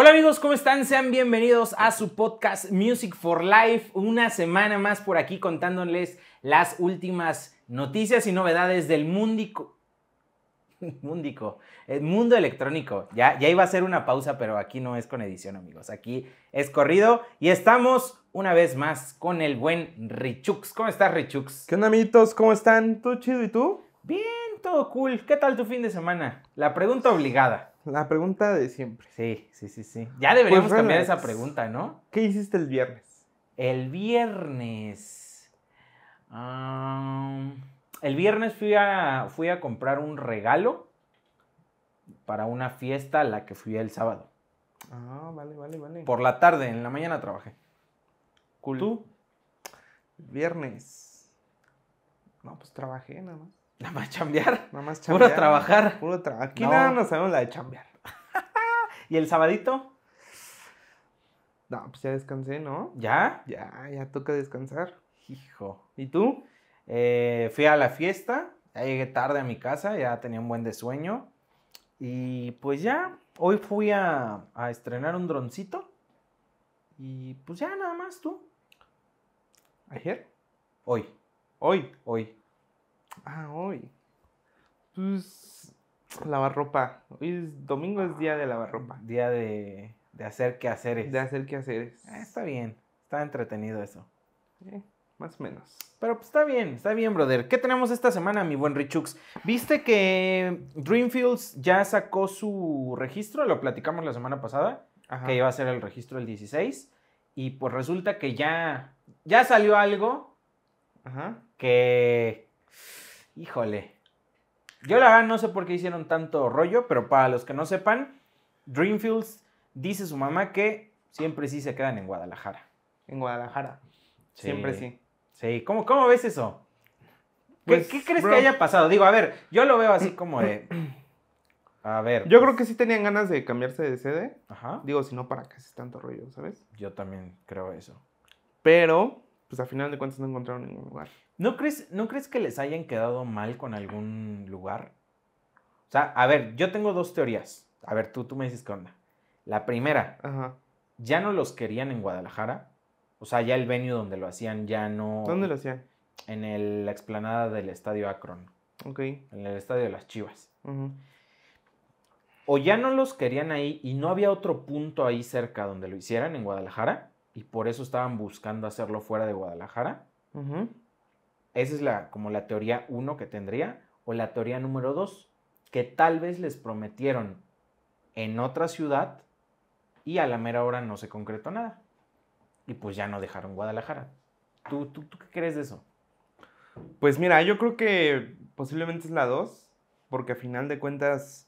Hola amigos, ¿cómo están? Sean bienvenidos a su podcast Music for Life. Una semana más por aquí contándoles las últimas noticias y novedades del mundico. Mundico, el mundo electrónico. Ya, ya iba a ser una pausa, pero aquí no es con edición, amigos. Aquí es corrido y estamos una vez más con el buen Richux. ¿Cómo estás, Richux? ¿Qué onda, amiguitos? ¿Cómo están? Tú chido y tú? Bien, todo cool. ¿Qué tal tu fin de semana? La pregunta obligada la pregunta de siempre. Sí, sí, sí, sí. Ya deberíamos pues, cambiar esa pregunta, ¿no? ¿Qué hiciste el viernes? El viernes. el viernes fui a, fui a comprar un regalo para una fiesta a la que fui el sábado. Ah, vale, vale, vale. Por la tarde, en la mañana trabajé. ¿Tú? El Viernes. No, pues trabajé nada más. Nada más chambear. Nada más chambear. Puro trabajar. Puro Aquí nada nos sabemos la de chambear. ¿Y el sabadito? No, pues ya descansé, ¿no? ¿Ya? Ya, ya toca descansar. Hijo. ¿Y tú? Eh, fui a la fiesta, ya llegué tarde a mi casa, ya tenía un buen de sueño. Y pues ya, hoy fui a, a estrenar un droncito. Y pues ya nada más tú. ¿Ayer? Hoy. Hoy. Hoy. Ah, hoy. Pues lavar ropa. Hoy domingo es día de lavar ropa. Día de, de hacer quehaceres. De hacer quehaceres. Eh, está bien. Está entretenido eso. más o menos. Pero pues está bien, está bien, brother. ¿Qué tenemos esta semana, mi buen Richux? ¿Viste que Dreamfields ya sacó su registro? Lo platicamos la semana pasada. Que iba a ser el registro el 16. Y pues resulta que ya, ya salió algo Ajá. que Híjole. Yo la verdad no sé por qué hicieron tanto rollo, pero para los que no sepan, Dreamfields dice su mamá que siempre sí se quedan en Guadalajara. En Guadalajara. Siempre sí. Sí, ¿cómo, cómo ves eso? ¿Qué, pues, ¿qué crees que haya pasado? Digo, a ver, yo lo veo así como de... A ver. Yo creo pues que sí tenían ganas de cambiarse de sede. Ajá. Digo, si no, ¿para qué haces tanto rollo, sabes? Yo también creo eso. Pero, pues al final de cuentas no encontraron ningún lugar. ¿No crees, ¿No crees que les hayan quedado mal con algún lugar? O sea, a ver, yo tengo dos teorías. A ver, tú, tú me dices qué onda. La primera, ya no los querían en Guadalajara. O sea, ya el venue donde lo hacían ya no. ¿Dónde lo hacían? En la explanada del estadio Akron. Ok. En el estadio de las Chivas. O ya no los querían ahí y no había otro punto ahí cerca donde lo hicieran en Guadalajara. Y por eso estaban buscando hacerlo fuera de Guadalajara. Ajá. Esa es la, como la teoría 1 que tendría. O la teoría número 2, que tal vez les prometieron en otra ciudad y a la mera hora no se concretó nada. Y pues ya no dejaron Guadalajara. ¿Tú, tú, tú qué crees de eso? Pues mira, yo creo que posiblemente es la 2, porque a final de cuentas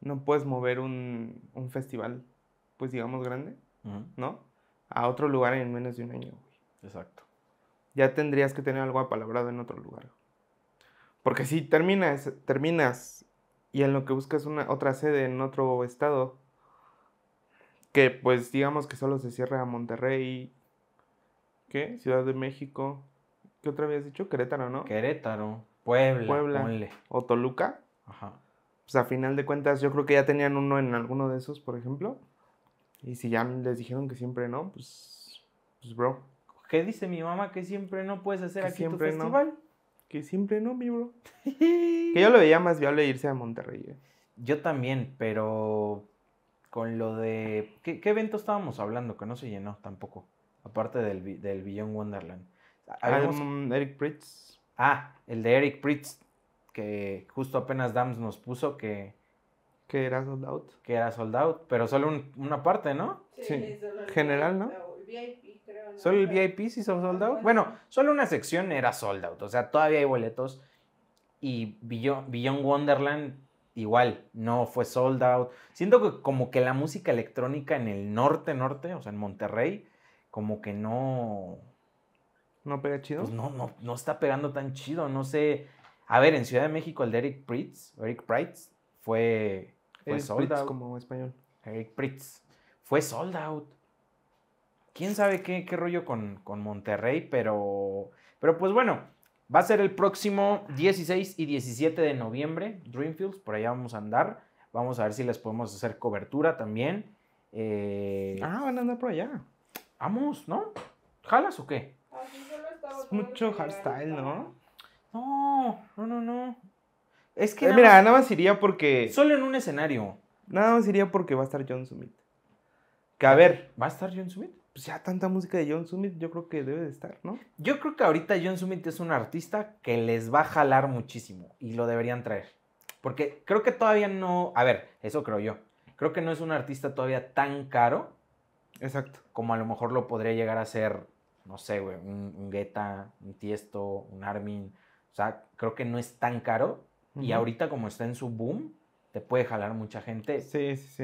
no puedes mover un, festival, pues digamos grande, ¿no? A otro lugar en menos de un año, Exacto ya tendrías que tener algo apalabrado en otro lugar. Porque si terminas, terminas y en lo que buscas una, otra sede en otro estado, que pues digamos que solo se cierra a Monterrey, ¿qué? Ciudad de México, ¿qué otra habías dicho? Querétaro, ¿no? Querétaro, Puebla, Puebla o Toluca. Ajá. Pues a final de cuentas yo creo que ya tenían uno en alguno de esos, por ejemplo. Y si ya les dijeron que siempre no, pues, pues bro, ¿Qué dice mi mamá que siempre no puedes hacer aquí tu festival? Que siempre no, mi bro. que yo lo veía más viable irse a Monterrey. Eh. Yo también, pero con lo de... ¿Qué, evento estábamos hablando que no se llenó tampoco? Aparte del, del Wonderland. Ah, Eric Pritz. Ah, el de Eric Pritz, que justo apenas Dams nos puso que... Que era sold out. Que era sold out, pero solo una parte, ¿no? Sí, general, ¿no? VIP. Solo el VIP sí son sold out. Bueno, solo una sección era sold out. O sea, todavía hay boletos. Y Beyond, Wonderland igual no fue sold out. Siento que como que la música electrónica en el norte, norte, o sea, en Monterrey, como que no. ¿No pega chido? Pues no, no, no está pegando tan chido. No sé. A ver, en Ciudad de México el de Eric Pritz, Eric Pritz fue, fue sold out. como español. Eric Pritz. Fue sold out quién sabe qué, rollo con, Monterrey, pero, pero pues bueno, va a ser el próximo 16 y 17 de noviembre, Dreamfields, por allá vamos a andar. Vamos a ver si les podemos hacer cobertura también. Eh, ah, van a andar por allá. Vamos, ¿no? ¿Jalas o qué? Es mucho hardstyle, ¿no? No, no, no, no. Es que. Eh, mira, nada más iría porque. Solo en un escenario. Nada más iría porque va a estar John Summit. Que a ver. ¿Va a estar John Summit? pues ya tanta música de John Summit, yo creo que debe de estar, ¿no? Yo creo que ahorita John Summit es un artista que les va a jalar muchísimo y lo deberían traer. Porque creo que todavía no, a ver, eso creo yo. Creo que no es un artista todavía tan caro. Exacto. Como a lo mejor lo podría llegar a ser, no sé, güey, un, un Guetta, un Tiesto, un Armin. O sea, creo que no es tan caro. Y ahorita como está en su boom, te puede jalar mucha gente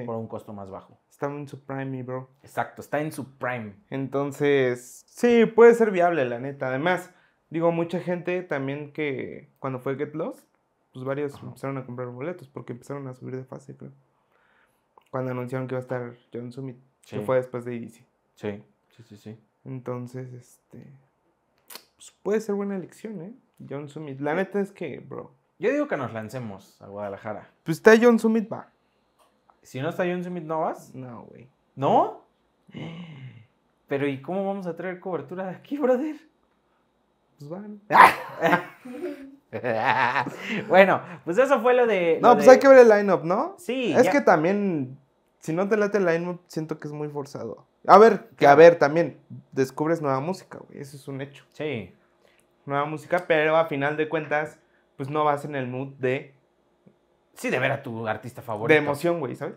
por un costo más bajo está en su prime, bro. Exacto, está en su prime. Entonces, sí, puede ser viable, la neta. Además, digo, mucha gente también que cuando fue Get Lost, pues varios empezaron a comprar boletos porque empezaron a subir de fase, creo. Cuando anunciaron que iba a estar John Summit, que fue después de EDC. Sí, sí, sí, sí. Entonces, este. Pues puede ser buena elección, ¿eh? John Summit. La neta es que, bro. Yo digo que nos lancemos a Guadalajara. Pues está John Summit, va. Si no está John Smith, ¿no vas? No, güey. ¿No? Pero ¿y cómo vamos a traer cobertura de aquí, brother? Pues van. bueno, pues eso fue lo de... no, pues hay que ver el line-up, ¿no? Sí. Es que también, si no te late el line-up, siento que es muy forzado. A ver, que a ver, también descubres nueva música, güey, eso es un hecho. Sí. Nueva música, pero a final de cuentas, pues no vas en el mood de Sí, de ver a tu artista favorito. De emoción, güey, ¿sabes?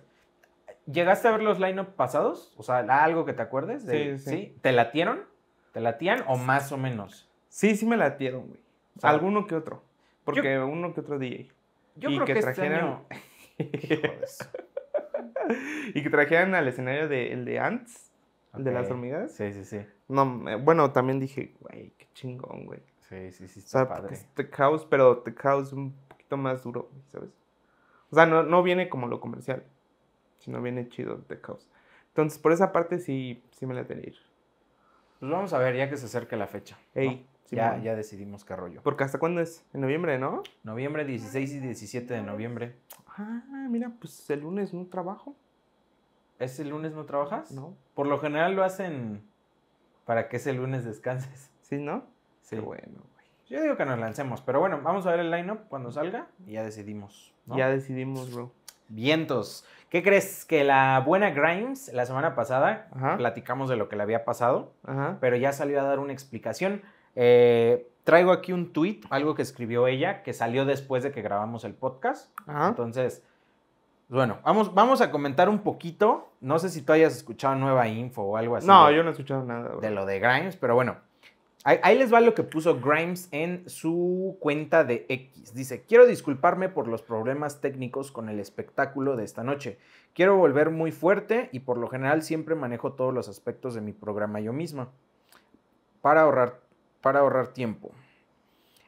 ¿Llegaste a ver los line-up pasados? O sea, algo que te acuerdes. De, sí, sí. ¿Te latieron? ¿Te latían o más o menos? Sí, sí me latieron, güey. Alguno que otro. Porque uno que otro DJ. Yo y creo que, que este y que trajeran al escenario de, el de Ants, de las hormigas. Sí, sí, sí. No, bueno, también dije, güey, qué chingón, güey. Sí, sí, sí, está padre. Te pero te caos un poquito más duro, ¿sabes? O sea, no, viene como lo comercial, sino viene chido de caos. Entonces, por esa parte sí, sí me la tenía ir. Pues vamos a ver, ya que se acerca la fecha. Ey, ya, ya decidimos qué rollo. Porque hasta cuándo es? En noviembre, ¿no? Noviembre 16 y 17 de noviembre. Ah, mira, pues el lunes no trabajo. ¿Ese lunes no trabajas? No. Por lo general lo hacen para que ese lunes descanses. Sí, ¿no? Sí. bueno. Yo digo que nos lancemos, pero bueno, vamos a ver el lineup cuando salga y ya decidimos. Ya decidimos, bro. Vientos. ¿Qué crees? Que la buena Grimes, la semana pasada, platicamos de lo que le había pasado, pero ya salió a dar una explicación. Eh, traigo aquí un tweet, algo que escribió ella, que salió después de que grabamos el podcast. Entonces, bueno, vamos, vamos a comentar un poquito. No sé si tú hayas escuchado nueva info o algo así. No, yo no he escuchado nada. De lo de Grimes, pero bueno, Ahí, les va lo que puso Grimes en su cuenta de X. Dice, quiero disculparme por los problemas técnicos con el espectáculo de esta noche. Quiero volver muy fuerte y por lo general siempre manejo todos los aspectos de mi programa yo misma para ahorrar, para ahorrar tiempo.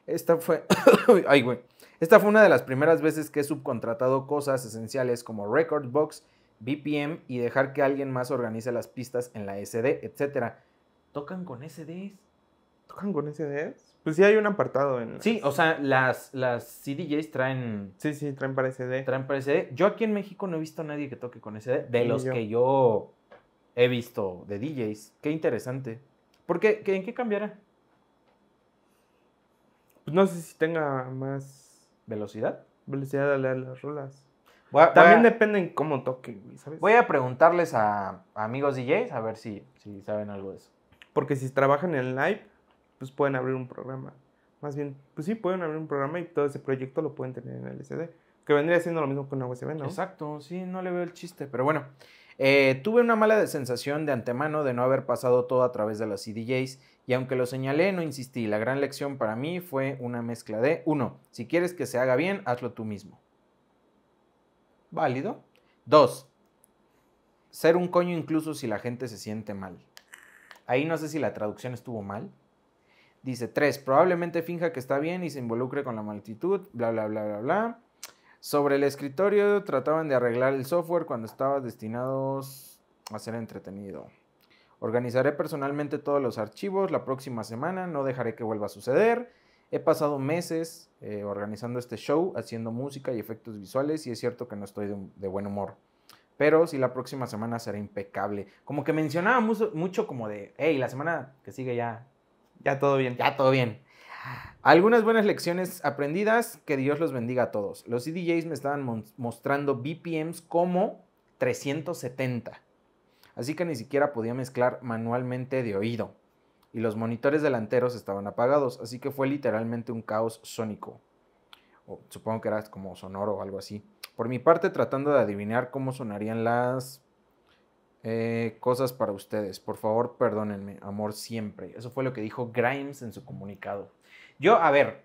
Esta fue, ay güey, esta fue una de las primeras veces que he subcontratado cosas esenciales como Record Box, BPM y dejar que alguien más organice las pistas en la SD, etc. Tocan con SDs. ¿Tocan con SDs? Pues sí hay un apartado en... Sí, o sea, las, las CDJs traen... Sí, sí, traen para SD. Traen para SD. Yo aquí en México no he visto a nadie que toque con SD, de los que yo he visto de DJs. Qué interesante. ¿Por qué? ¿En qué cambiará? Pues no sé si tenga más... ¿Velocidad? Velocidad de a las rolas. También depende en cómo toque, ¿sabes? Voy a preguntarles a, amigos DJs a ver si, si saben algo de eso. Porque si trabajan en live, pues pueden abrir un programa. Más bien, pues sí, pueden abrir un programa y todo ese proyecto lo pueden tener en el SD. Que vendría siendo lo mismo con una USB, Exacto, sí, no le veo el chiste. Pero bueno, eh, tuve una mala sensación de antemano de no haber pasado todo a través de las CDJs. Y aunque lo señalé, no insistí. La gran lección para mí fue una mezcla de: uno, Si quieres que se haga bien, hazlo tú mismo. Válido. Dos, Ser un coño incluso si la gente se siente mal. Ahí no sé si la traducción estuvo mal. Dice 3. Probablemente finja que está bien y se involucre con la multitud, bla, bla, bla, bla, bla. Sobre el escritorio trataban de arreglar el software cuando estaba destinado a ser entretenido. Organizaré personalmente todos los archivos la próxima semana, no dejaré que vuelva a suceder. He pasado meses eh, organizando este show, haciendo música y efectos visuales y es cierto que no estoy de, buen humor. Pero si sí, la próxima semana será impecable. Como que mencionaba mucho, mucho como de, hey, la semana que sigue ya ya todo bien. Ya todo bien. Algunas buenas lecciones aprendidas. Que Dios los bendiga a todos. Los CDJs me estaban mostrando BPMs como 370. Así que ni siquiera podía mezclar manualmente de oído. Y los monitores delanteros estaban apagados. Así que fue literalmente un caos sónico. O, supongo que era como sonoro o algo así. Por mi parte, tratando de adivinar cómo sonarían las eh, cosas para ustedes. Por favor, perdónenme, amor siempre. Eso fue lo que dijo Grimes en su comunicado. Yo, a ver,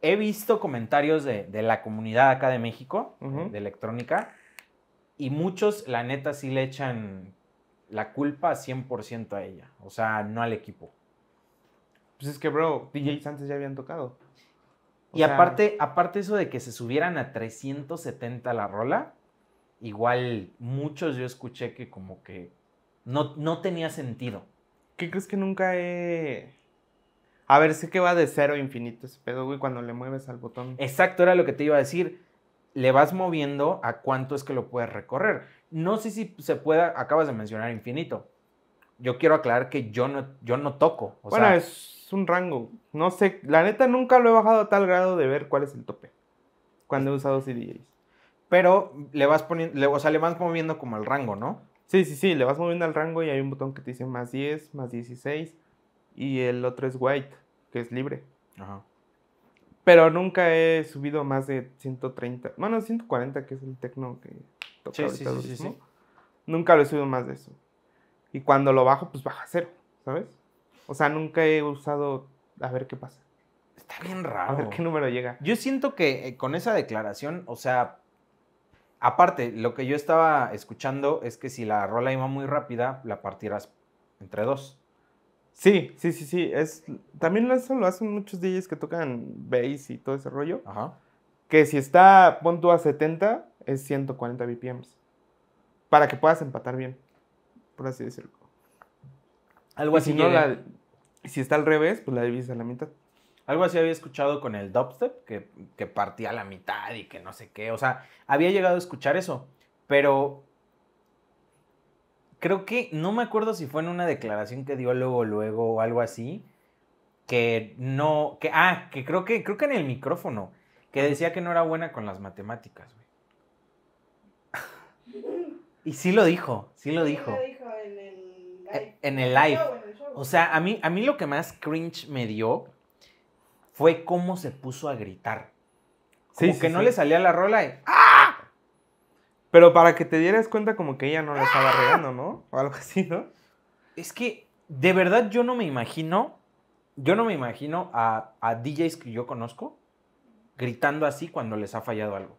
he visto comentarios de, de la comunidad acá de México, de electrónica, y muchos, la neta, sí le echan la culpa 100% a ella, o sea, no al equipo. Pues es que, bro, DJs antes ya habían tocado. y aparte, aparte eso de que se subieran a 370 la rola, igual muchos yo escuché que como que no, no tenía sentido. ¿Qué crees que nunca he... A ver, sé que va de cero a infinito ese pedo, güey, cuando le mueves al botón. Exacto, era lo que te iba a decir. Le vas moviendo a cuánto es que lo puedes recorrer. No sé si se pueda, acabas de mencionar infinito. Yo quiero aclarar que yo no, yo no toco. bueno, es un rango. No sé, la neta nunca lo he bajado a tal grado de ver cuál es el tope. Cuando he usado CDJs pero le vas poniendo, o moviendo como al rango, ¿no? Sí, sí, sí, le vas moviendo al rango y hay un botón que te dice más 10, más 16 y el otro es white, que es libre. Ajá. Pero nunca he subido más de 130, bueno, 140, que es el tecno que toca ahorita sí, sí, sí, Nunca lo he subido más de eso. Y cuando lo bajo, pues baja a cero, ¿sabes? O sea, nunca he usado a ver qué pasa. Está bien raro. A ver qué número llega. Yo siento que eh, con esa declaración, o sea, Aparte, lo que yo estaba escuchando es que si la rola iba muy rápida, la partirás entre dos. Sí, sí, sí, sí. Es, también lo hacen muchos DJs que tocan bass y todo ese rollo. Ajá. Que si está, pon a 70, es 140 BPMs. Para que puedas empatar bien, por así decirlo. Algo así. Si, está al revés, pues la divides a la mitad. Algo así había escuchado con el dubstep, que, partía a la mitad y que no sé qué. O sea, había llegado a escuchar eso, pero creo que no me acuerdo si fue en una declaración que dio luego luego o algo así que no que ah que creo que creo que en el micrófono que decía que no era buena con las matemáticas güey. y sí lo dijo sí lo dijo, en el e, live, ah, O, sea a mí a mí lo que más cringe me dio fue cómo se puso a gritar. Como que no le salía la rola ¡Ah! Pero para que te dieras cuenta como que ella no lo estaba regando, ¿no? O algo así, ¿no? Es que de verdad yo no me imagino, yo no me imagino a, a DJs que yo conozco gritando así cuando les ha fallado algo.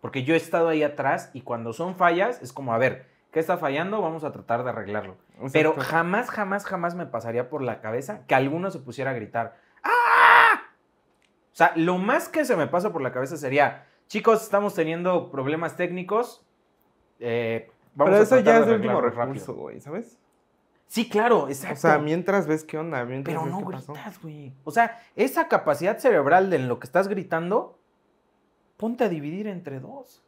Porque yo he estado ahí atrás y cuando son fallas es como, a ver, ¿qué está fallando? Vamos a tratar de arreglarlo. Pero jamás, jamás, jamás me pasaría por la cabeza que alguno se pusiera a gritar. O sea, lo más que se me pasa por la cabeza sería, chicos, estamos teniendo problemas técnicos. Eh, Pero eso ya es el último recurso, güey, ¿sabes? Sí, claro, exacto. O sea, mientras ves qué onda, mientras Pero no gritas, güey. O sea, esa capacidad cerebral de en lo que estás gritando, ponte a dividir entre dos.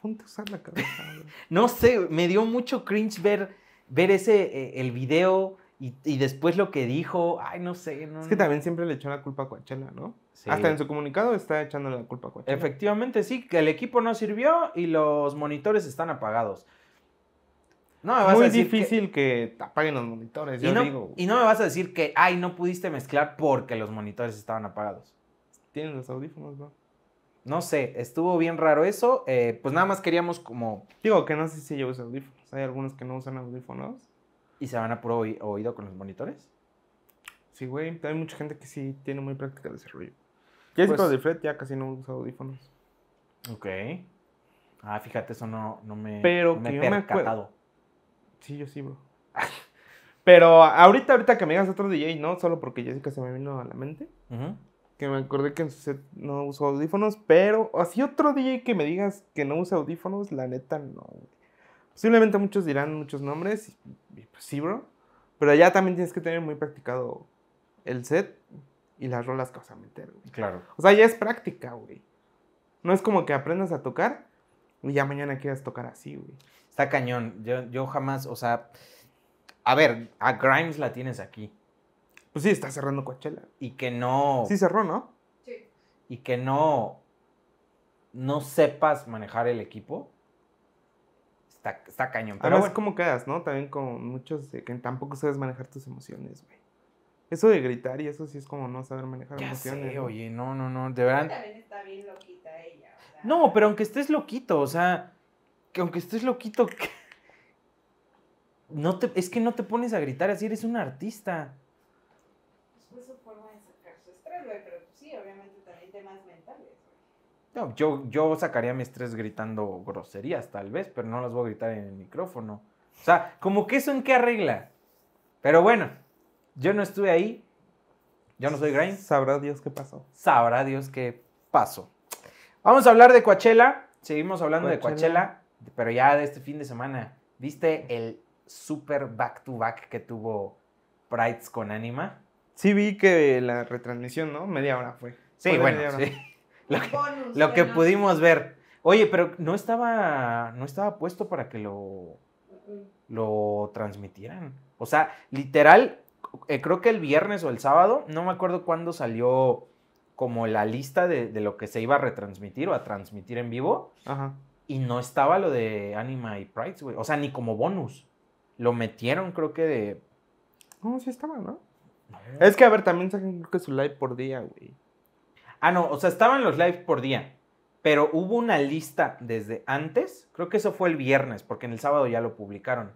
Ponte a usar la cabeza. no sé, me dio mucho cringe ver, ver ese, eh, el video y, después lo que dijo, ay, no sé. No, es que también siempre le echó la culpa a Coachella, ¿no? Hasta en su comunicado está echando la culpa a Coachella. Efectivamente, sí, que el equipo no sirvió y los monitores están apagados. No me vas Muy difícil que... apaguen los monitores, y no, digo. Y no me vas a decir que, ay, no pudiste mezclar porque los monitores estaban apagados. Tienen los audífonos, ¿no? No sé, estuvo bien raro eso. Eh, pues nada más queríamos como... Digo que no sé si yo uso audífonos. Hay algunos que no usan audífonos ¿Y se van a puro oído con los monitores? Sí, güey. Hay mucha gente que sí tiene muy práctica de desarrollo. Jessica pues de Fred, ya casi no usa audífonos. Ok. Ah, fíjate, eso no, no me, Pero no me he percatado. sí, yo sí, bro. Pero ahorita, ahorita que me digas otro DJ, ¿no? Solo porque Jessica se me vino a la mente. Que me acordé que en su set no usó audífonos, pero así otro DJ que me digas que no usa audífonos, la neta no. Posiblemente muchos dirán muchos nombres, y, pues sí, bro. Pero ya también tienes que tener muy practicado el set y las rolas que vas a meter, güey. Claro. O sea, ya es práctica, güey. No es como que aprendas a tocar y ya mañana quieras tocar así, güey. Está cañón. Yo, yo jamás, o sea. A ver, a Grimes la tienes aquí. Pues sí, está cerrando Coachella. Y que no. Sí, cerró, ¿no? Sí. Y que no. No sepas manejar el equipo está, cañón. Pero es como quedas, ¿no? También con muchos que tampoco sabes manejar tus emociones, güey. Eso de gritar y eso sí es como no saber manejar emociones. Sé, Oye, no, no, no, de verdad. También está bien loquita ella. No, pero aunque estés loquito, o sea, que aunque estés loquito, no es que no te pones a gritar así, eres un artista. yo, yo sacaría mis tres gritando groserías, tal vez, pero no las voy a gritar en el micrófono. O sea, como que eso en qué arregla. Pero bueno, yo no estuve ahí. Yo no soy grain. Sabrá Dios qué pasó. Sabrá Dios qué pasó. Vamos a hablar de Coachella. Seguimos hablando de Coachella, pero ya de este fin de semana. ¿Viste el super back-to-back que tuvo Prides con Anima? Sí, vi que la retransmisión, ¿no? Media hora fue. Sí, bueno, sí lo que, pudimos ver. Oye, pero no estaba, no estaba puesto para que lo, lo transmitieran. O sea, literal, eh, creo que el viernes o el sábado, no me acuerdo cuándo salió como la lista de, lo que se iba a retransmitir o a transmitir en vivo. Y no estaba lo de Anima y Price, güey. O sea, ni como bonus. Lo metieron, creo que de. No, sí estaba, ¿no? Es que, a ver, también sacan creo que su live por día, güey. Ah, no, o sea, estaban los lives por día, pero hubo una lista desde antes, creo que eso fue el viernes, porque en el sábado ya lo publicaron.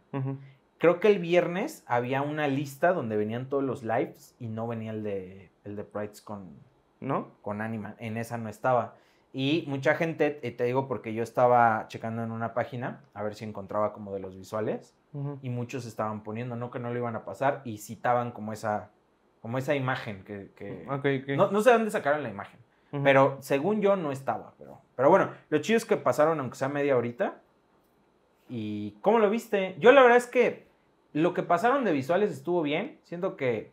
Creo que el viernes había una lista donde venían todos los lives y no venía el de, el de Prides con, ¿No? con Anima, en esa no estaba. Y mucha gente, eh, te digo porque yo estaba checando en una página a ver si encontraba como de los visuales y muchos estaban poniendo, no que no lo iban a pasar y citaban como esa, como esa imagen que... No, sé dónde sacaron la imagen. Pero según yo no estaba. Pero, pero bueno, lo chido es que pasaron aunque sea media horita. ¿Y cómo lo viste? Yo la verdad es que lo que pasaron de visuales estuvo bien. Siento que...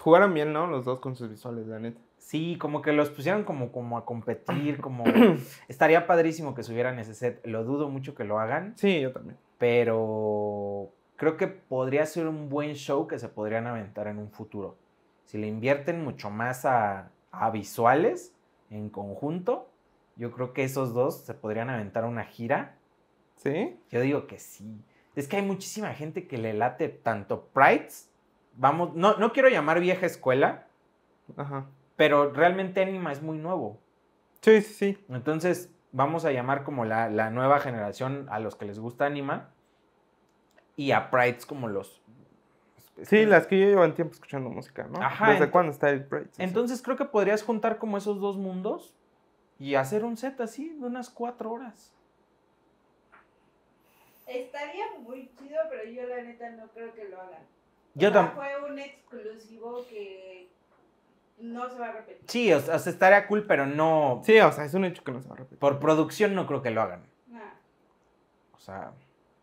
Jugaron bien, ¿no? Los dos con sus visuales, la neta. Sí, como que los pusieron como, como a competir, como... estaría padrísimo que subieran ese set. Lo dudo mucho que lo hagan. Sí, yo también. Pero creo que podría ser un buen show que se podrían aventar en un futuro. Si le invierten mucho más a, visuales en conjunto, yo creo que esos dos se podrían aventar una gira. ¿Sí? Yo digo que sí. Es que hay muchísima gente que le late tanto Prides, vamos, no, quiero llamar vieja escuela, Ajá. pero realmente Anima es muy nuevo. Sí, sí, sí. Entonces, vamos a llamar como la, la nueva generación a los que les gusta Anima y a prides como los... Pues, sí, las que llevo llevan tiempo escuchando música, ¿no? Ajá. ¿Desde cuándo está el prides? Entonces creo que podrías juntar como esos dos mundos y hacer un set así de unas cuatro horas. Estaría muy chido, pero yo la neta no creo que lo hagan. Yo Fue un exclusivo que no se va a repetir. Sí, o sea, estaría cool, pero no. Sí, o sea, es un hecho que no se va a repetir. Por producción no creo que lo hagan. No. O sea,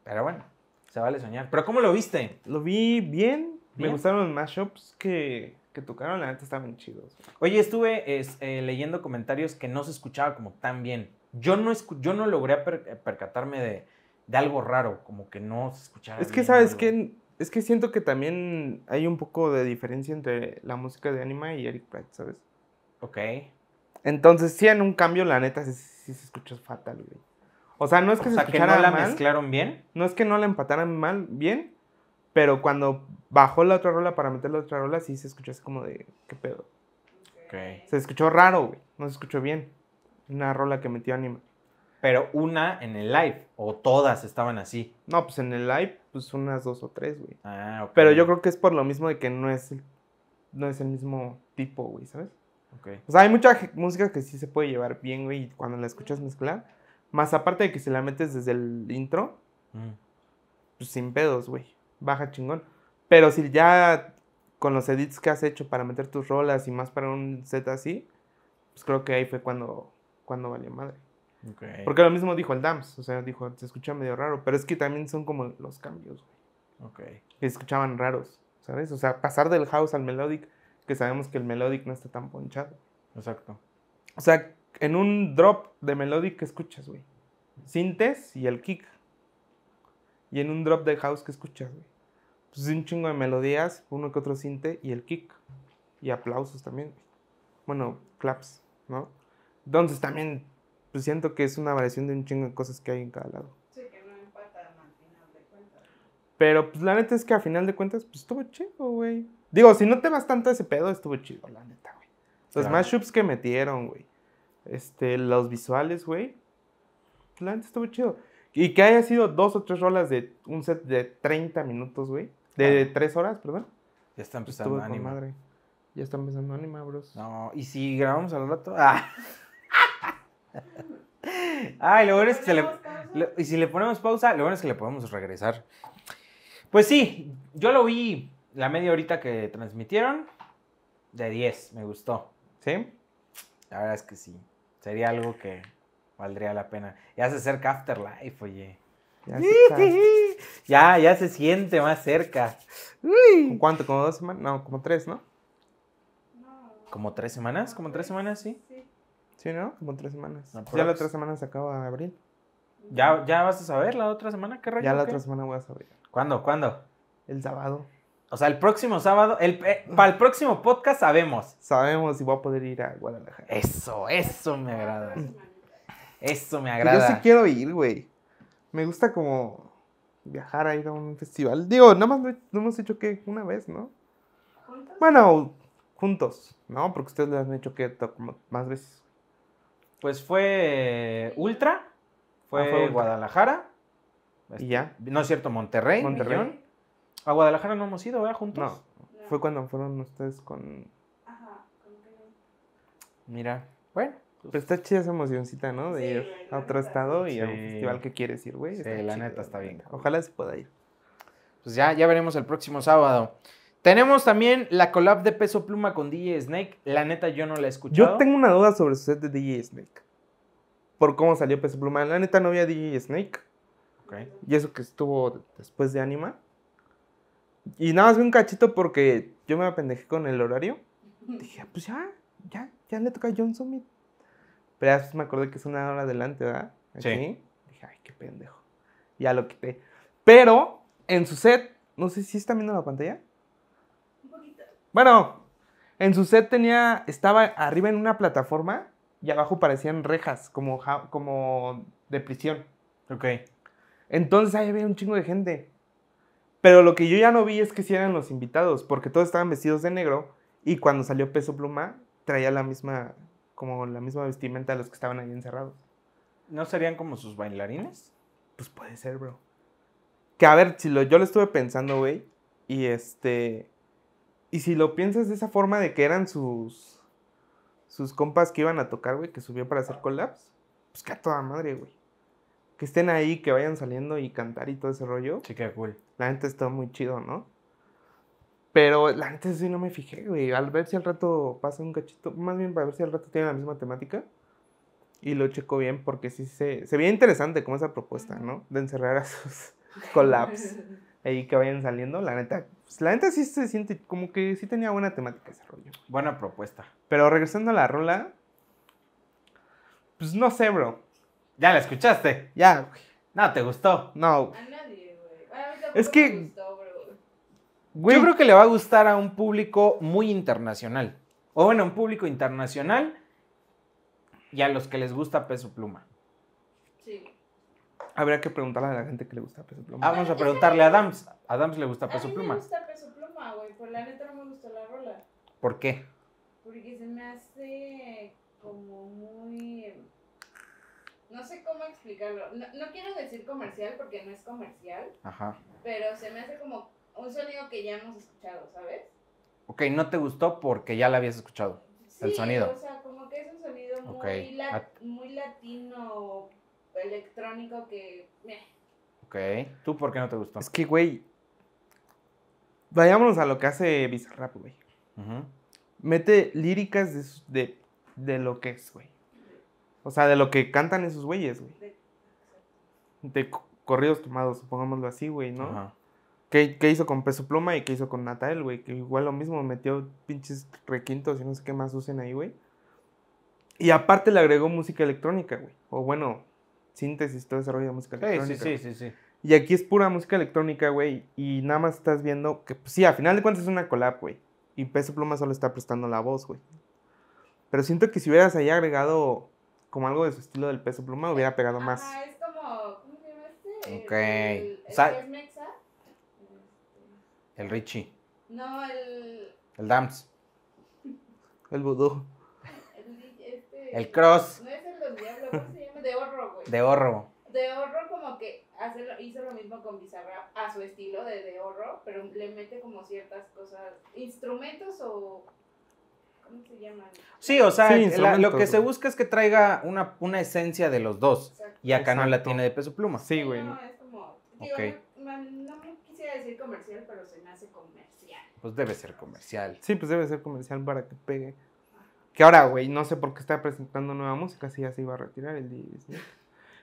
pero bueno. Se vale soñar. ¿Pero cómo lo viste? Lo vi bien. Me gustaron los mashups que, tocaron, la neta estaban chidos. Oye, estuve eh, leyendo comentarios que no se escuchaba como tan bien. Yo no, yo no logré eh, percatarme de, de, algo raro, como que no se escuchaba. Es que, ¿sabes que Es que siento que también hay un poco de diferencia entre la música de Anima y Eric Pratt, ¿sabes? Ok. Entonces, sí, en un cambio, la neta, sí, sí se escucha fatal, güey. O sea, no es que se escuchara que no la mezclaron bien. No es que no la empataran mal, bien, pero cuando bajó la otra rola para meter la otra rola, sí se escuchó así como de, ¿qué pedo? Okay. Se escuchó raro, güey. No se escuchó bien. Una rola que metió Anima. Pero una en el live, o todas estaban así. No, pues en el live, pues unas dos o tres, güey. Ah, ok. Pero yo creo que es por lo mismo de que no es el, no es el mismo tipo, güey, ¿sabes? Ok. O sea, hay mucha música que sí se puede llevar bien, güey, y cuando la escuchas mezclar más aparte de que si la metes desde el intro, mm. pues sin pedos, güey. Baja chingón. Pero si ya con los edits que has hecho para meter tus rolas y más para un set así, pues creo que ahí fue cuando, cuando valió madre. Okay. Porque lo mismo dijo el Dams, o sea, dijo, se escucha medio raro, pero es que también son como los cambios, güey. Okay. Que escuchaban raros, ¿sabes? O sea, pasar del house al melodic, que sabemos que el melodic no está tan ponchado. Exacto. O sea, en un drop de melody, que escuchas, güey. Sintes y el kick. Y en un drop de house que escuchas, güey. Pues un chingo de melodías, uno que otro sinte y el kick. Y aplausos también. Bueno, claps, ¿no? Entonces también pues siento que es una variación de un chingo de cosas que hay en cada lado. Sí, que no importa al final de cuentas. Pero pues la neta es que al final de cuentas, pues estuvo chido, güey. Digo, si no te vas tanto a ese pedo, estuvo chido, la neta, güey. Los más mashups que metieron, güey. Este, los visuales, güey. La estuvo chido. Y que haya sido dos o tres rolas de un set de 30 minutos, güey. De tres horas, perdón. Ya está empezando Madre. Ya está empezando anima, bros. No, y si grabamos al rato. Ah. Ay, lo bueno es que y si le ponemos pausa, lo bueno es que le podemos regresar. Pues sí, yo lo vi la media horita que transmitieron. De 10, me gustó. ¿Sí? La verdad es que sí. Sería algo que valdría la pena. Ya se acerca Afterlife, oye. Ya ya, se siente más cerca. ¿Con ¿Cuánto? ¿Como dos semanas? No, como tres, ¿no? ¿Como tres semanas? ¿Como tres semanas, sí? Sí, ¿no? Como tres semanas. ya la tres semanas se acaba de abril. ¿Ya, ¿Ya vas a saber la otra semana? ¿Qué rollo? Ya la otra semana voy a saber. ¿Cuándo? ¿Cuándo? El sábado. O sea, el próximo sábado, el, eh, para el próximo podcast sabemos. Sabemos si voy a poder ir a Guadalajara. Eso, eso me agrada. Mm. Eso me agrada. Yo sí quiero ir, güey. Me gusta como viajar a ir a un festival. Digo, nada más no, hemos hecho que una vez, ¿no? Bueno, juntos, ¿no? Porque ustedes lo han hecho que más veces. Pues fue Ultra, ah, fue, Guadalajara. Y ya. Este, no es cierto, Monterrey. Monterrey. A Guadalajara no hemos ido, ¿verdad? Juntos. No. Fue cuando fueron ustedes con. Ajá, con Mira. Bueno. Pues, está chida esa emocioncita, ¿no? De ir a otro estado y al festival que quieres ir, güey. Sí, la neta está bien. Ojalá se pueda ir. Pues ya, ya veremos el próximo sábado. Tenemos también la collab de Peso Pluma con DJ Snake. La neta, yo no la he escuchado. Yo tengo una duda sobre su set de DJ Snake. Por cómo salió Peso Pluma. La neta, no había DJ Snake. Okay. Y eso que estuvo después de Anima. Y nada más vi un cachito porque yo me apendejé con el horario. Dije, ah, pues ya, ya, ya le toca a John Summit. Pero ya me acordé que es una hora adelante, ¿verdad? Sí. Dije, ay, qué pendejo. Ya lo quité. Pero en su set, no sé si está viendo la pantalla. Un poquito. Bueno, en su set tenía, estaba arriba en una plataforma y abajo parecían rejas, como, como de prisión. Ok. Entonces ahí había un chingo de gente. Pero lo que yo ya no vi es que sí eran los invitados, porque todos estaban vestidos de negro y cuando salió Peso Pluma traía la misma, como la misma vestimenta de los que estaban ahí encerrados. ¿No serían como sus bailarines? Pues puede ser, bro. Que a ver, si lo, yo lo estuve pensando, güey, y este... Y si lo piensas de esa forma de que eran sus sus compas que iban a tocar, güey, que subió para hacer collabs, pues que a toda madre, güey que estén ahí, que vayan saliendo y cantar y todo ese rollo. Sí, qué cool. La gente está muy chido, ¿no? Pero la neta sí no me fijé, güey. Al ver si al rato pasa un cachito, más bien para ver si al rato tiene la misma temática. Y lo checo bien porque sí se, se veía interesante como esa propuesta, ¿no? De encerrar a sus collabs ahí que vayan saliendo. La neta, pues, la neta sí se siente como que sí tenía buena temática ese rollo. Buena propuesta. Pero regresando a la rola, pues no sé, bro. ¿Ya la escuchaste? Ya, No, ¿te gustó? No. A nadie, güey. es que... gustó, güey. Yo creo que le va a gustar a un público muy internacional. O bueno, un público internacional y a los que les gusta peso pluma. Sí. Habría que preguntarle a la gente que le gusta peso pluma. vamos a preguntarle a Adams. A Adams le gusta peso a mí pluma. Me gusta peso pluma, güey. Por la neta no me gustó la rola. ¿Por qué? Porque se me hace como muy no sé cómo explicarlo. No, quiero decir comercial porque no es comercial. Ajá. Pero se me hace como un sonido que ya hemos escuchado, ¿sabes? Ok, no te gustó porque ya la habías escuchado. el sonido. O sea, como que es un sonido muy, latino, electrónico que. Ok. ¿Tú por qué no te gustó? Es que, güey. Vayámonos a lo que hace Bizarrap, güey. Mete líricas de, de, de lo que es, güey. O sea, de lo que cantan esos güeyes, güey. De corridos tomados, supongámoslo así, güey, ¿no? Ajá. ¿Qué, hizo con Peso Pluma y qué hizo con Natal, güey? Que igual lo mismo, metió pinches requintos y no sé qué más usen ahí, güey. Y aparte le agregó música electrónica, güey. O bueno, síntesis, todo desarrollo de música electrónica. Sí, sí, sí, sí, Y aquí es pura música electrónica, güey. Y nada más estás viendo que, pues sí, a final de cuentas es una collab, güey. Y Peso Pluma solo está prestando la voz, güey. Pero siento que si hubieras ahí agregado como algo de su estilo del peso pluma eh, hubiera pegado más. Ah, es como, ¿cómo se llama este? Ok. El, el, el Richie. No, el... El Dams. El Vudú. El, este, el Cross. No es el los diablos, ¿cómo se llama? De Horro, güey. De Horro. De Orro como que hace, hizo lo mismo con Bizarra a su estilo de De pero le mete como ciertas cosas, instrumentos o Sí, o sea, lo que se busca es que traiga una, una esencia de los dos. Y acá no la tiene de peso pluma. Sí, güey. No, es como. Digo, no, me quisiera decir comercial, pero se me hace comercial. Pues debe ser comercial. Sí, pues debe ser comercial para que pegue. Que ahora, güey, no sé por qué está presentando nueva música si ya se iba a retirar el DJ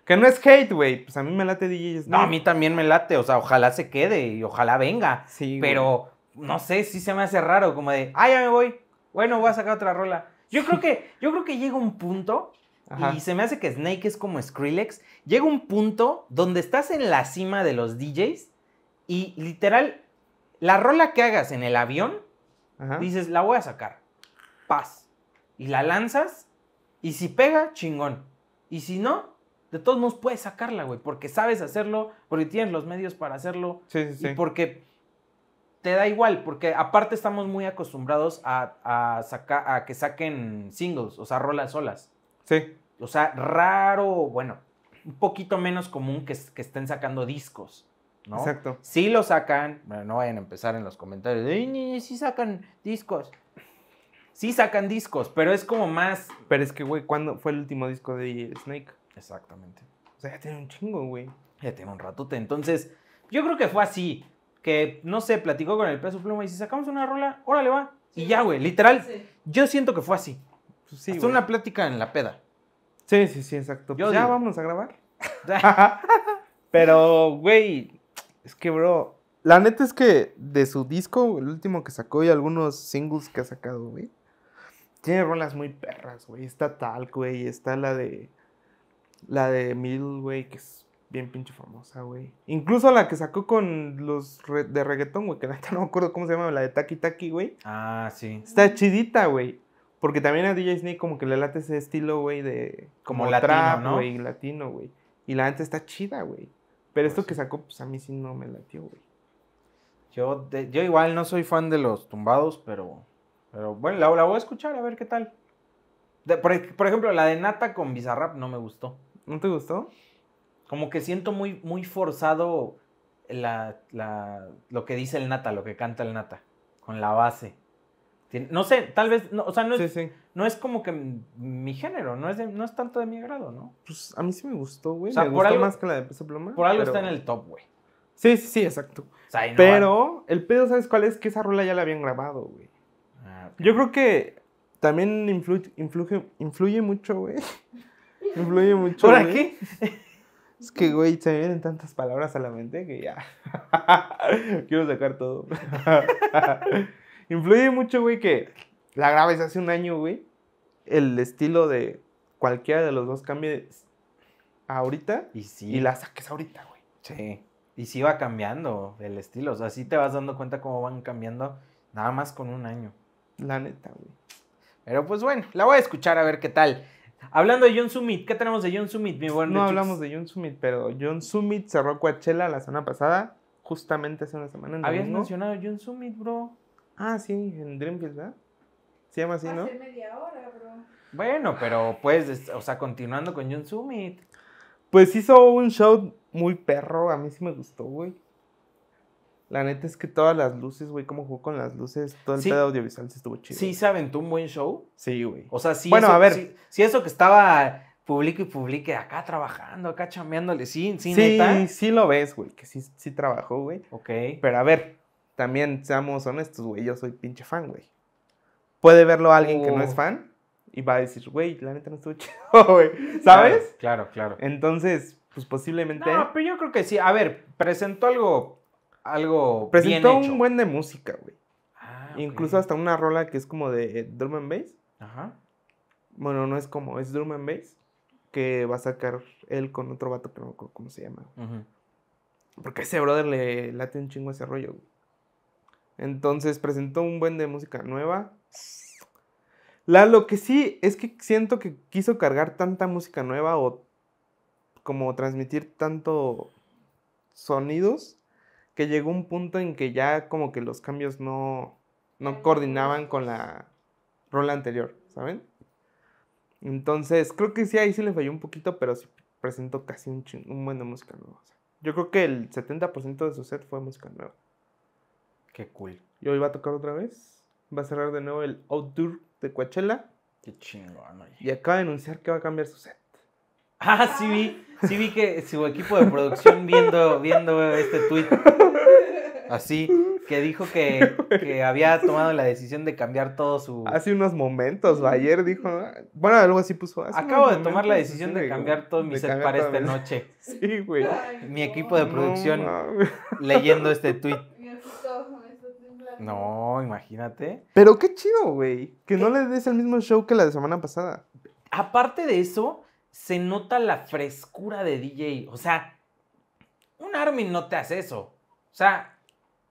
Que no es hate, güey. Pues a mí me late DJ No, a mí también me late. O sea, ojalá se quede y ojalá venga. Sí. Pero, no sé, sí se me hace raro. Como de, ah, ya me voy bueno, voy a sacar otra rola. Yo creo que, yo creo que llega un punto, y se me hace que Snake es como Skrillex, llega un punto donde estás en la cima de los DJs y literal, la rola que hagas en el avión, dices, la voy a sacar, paz, y la lanzas, y si pega, chingón, y si no, de todos modos puedes sacarla, güey, porque sabes hacerlo, porque tienes los medios para hacerlo, sí, sí, y porque te da igual, porque aparte estamos muy acostumbrados a, a, a que saquen singles, o sea, rolas solas. Sí. O sea, raro, bueno, un poquito menos común que, que estén sacando discos. ¿no? Exacto. Sí lo sacan, bueno, no vayan a empezar en los comentarios, de, sí sacan discos. Sí sacan discos, pero es como más... Pero es que, güey, ¿cuándo fue el último disco de Snake? Exactamente. O sea, ya tiene un chingo, güey. Ya tiene un ratote. Entonces, yo creo que fue así que, no sé, platicó con el peso pluma y si sacamos una rola, órale va. y ya, güey, literal, yo siento que fue así. Pues sí, una plática en la peda. Sí, sí, sí, exacto. Pues ya vamos a grabar. Pero, güey, es que, bro, la neta es que de su disco, el último que sacó y algunos singles que ha sacado, güey, tiene rolas muy perras, güey. Está tal, güey, está la de... La de Middle, güey, que es bien pinche famosa, güey. Incluso la que sacó con los de reggaetón, güey, que neta no me acuerdo cómo se llama, la de Taki Taki, güey. Ah, sí. Está chidita, güey. Porque también a DJ Snake como que le late ese estilo, güey, de... Como, latino, güey, latino, güey. Y la gente está chida, güey. Pero pues esto que sacó, pues a mí sí no me latió, güey. Yo, yo igual no soy fan de los tumbados, pero... Pero bueno, la, voy a escuchar a ver qué tal. por, por ejemplo, la de Nata con Bizarrap no me gustó. ¿No te gustó? como que siento muy, muy forzado lo que dice el Nata, lo que canta el Nata, con la base. No sé, tal vez, o sea, no es, no es como que mi género, no es, no es tanto de mi agrado, ¿no? Pues a mí sí me gustó, güey. me por gustó más que la de Peso Por algo está en el top, güey. Sí, sí, exacto. pero el pedo, ¿sabes cuál es? Que esa rola ya la habían grabado, güey. Ah, Yo creo que también influye, influye, mucho, güey. influye mucho. ¿Por aquí? Es que, güey, se me vienen tantas palabras a la mente que ya. Quiero sacar todo. Influye mucho, güey, que la grabes hace un año, güey. El estilo de cualquiera de los dos cambie ahorita y, sí. y la saques ahorita, güey. Sí. Y sí va cambiando el estilo. O sea, sí te vas dando cuenta cómo van cambiando nada más con un año. La neta, güey. Pero pues bueno, la voy a escuchar a ver qué tal. Hablando de John Summit, ¿qué tenemos de John Summit, mi No hablamos de John Summit, pero John Summit cerró Coachella la semana pasada, justamente hace una semana. En Habías mencionado John Summit, bro. Ah, sí, en Dreamfield, ¿verdad? Se llama así, ¿no? Hace media hora, bro. Bueno, pero pues, o sea, continuando con John Summit. Pues hizo un show muy perro, a mí sí me gustó, güey. La neta es que todas las luces, güey, cómo jugó con las luces, todo el pedo audiovisual se estuvo chido. Sí, se aventó un buen show. Sí, güey. O sea, sí. Bueno, a ver. si eso que estaba público y publique acá trabajando, acá chambeándole, sí, sí, sí, neta. Sí, lo ves, güey, que sí, sí trabajó, güey. Ok. Pero a ver, también seamos honestos, güey, yo soy pinche fan, güey. Puede verlo alguien que no es oh. fan y va a decir, güey, la neta no estuvo chido, güey. ¿Sabes? claro, claro. Entonces, pues posiblemente. No, pero yo creo que sí. A ver, presentó algo algo. Presentó un buen de música, güey. Ah, Incluso hasta una rola que es como de eh, drum and bass. Ajá. Bueno, no es como, es drum and bass. Que va a sacar él con otro vato que no me cómo se llama. Porque ese brother le late un chingo ese rollo, güey. Entonces presentó un buen de música nueva. La, lo que sí es que siento que quiso cargar tanta música nueva o como transmitir tanto sonidos que llegó un punto en que ya como que los cambios no, no coordinaban con la rola anterior, ¿saben? Entonces, creo que sí, ahí sí le falló un poquito, pero sí presentó casi un, un buen de música nueva. yo creo que el 70% de su set fue música nueva. Qué cool. Y hoy va a tocar otra vez. Va a cerrar de nuevo el Outdoor de Coachella. Qué chingón, Y acaba de anunciar que va a cambiar su set. Ah, sí vi, sí vi que su equipo de producción viendo, viendo este tweet Así, que dijo que, había tomado la decisión de cambiar todo su... Hace unos momentos, ayer dijo... Bueno, algo así puso... Acabo de tomar la decisión de cambiar todo mi set para esta noche. Sí, güey. mi equipo de producción leyendo este tweet. No, imagínate. Pero qué chido, güey. Que no le des el mismo show que la de semana pasada. Aparte de eso, se nota la frescura de DJ. O sea, un Armin no te hace eso. O sea,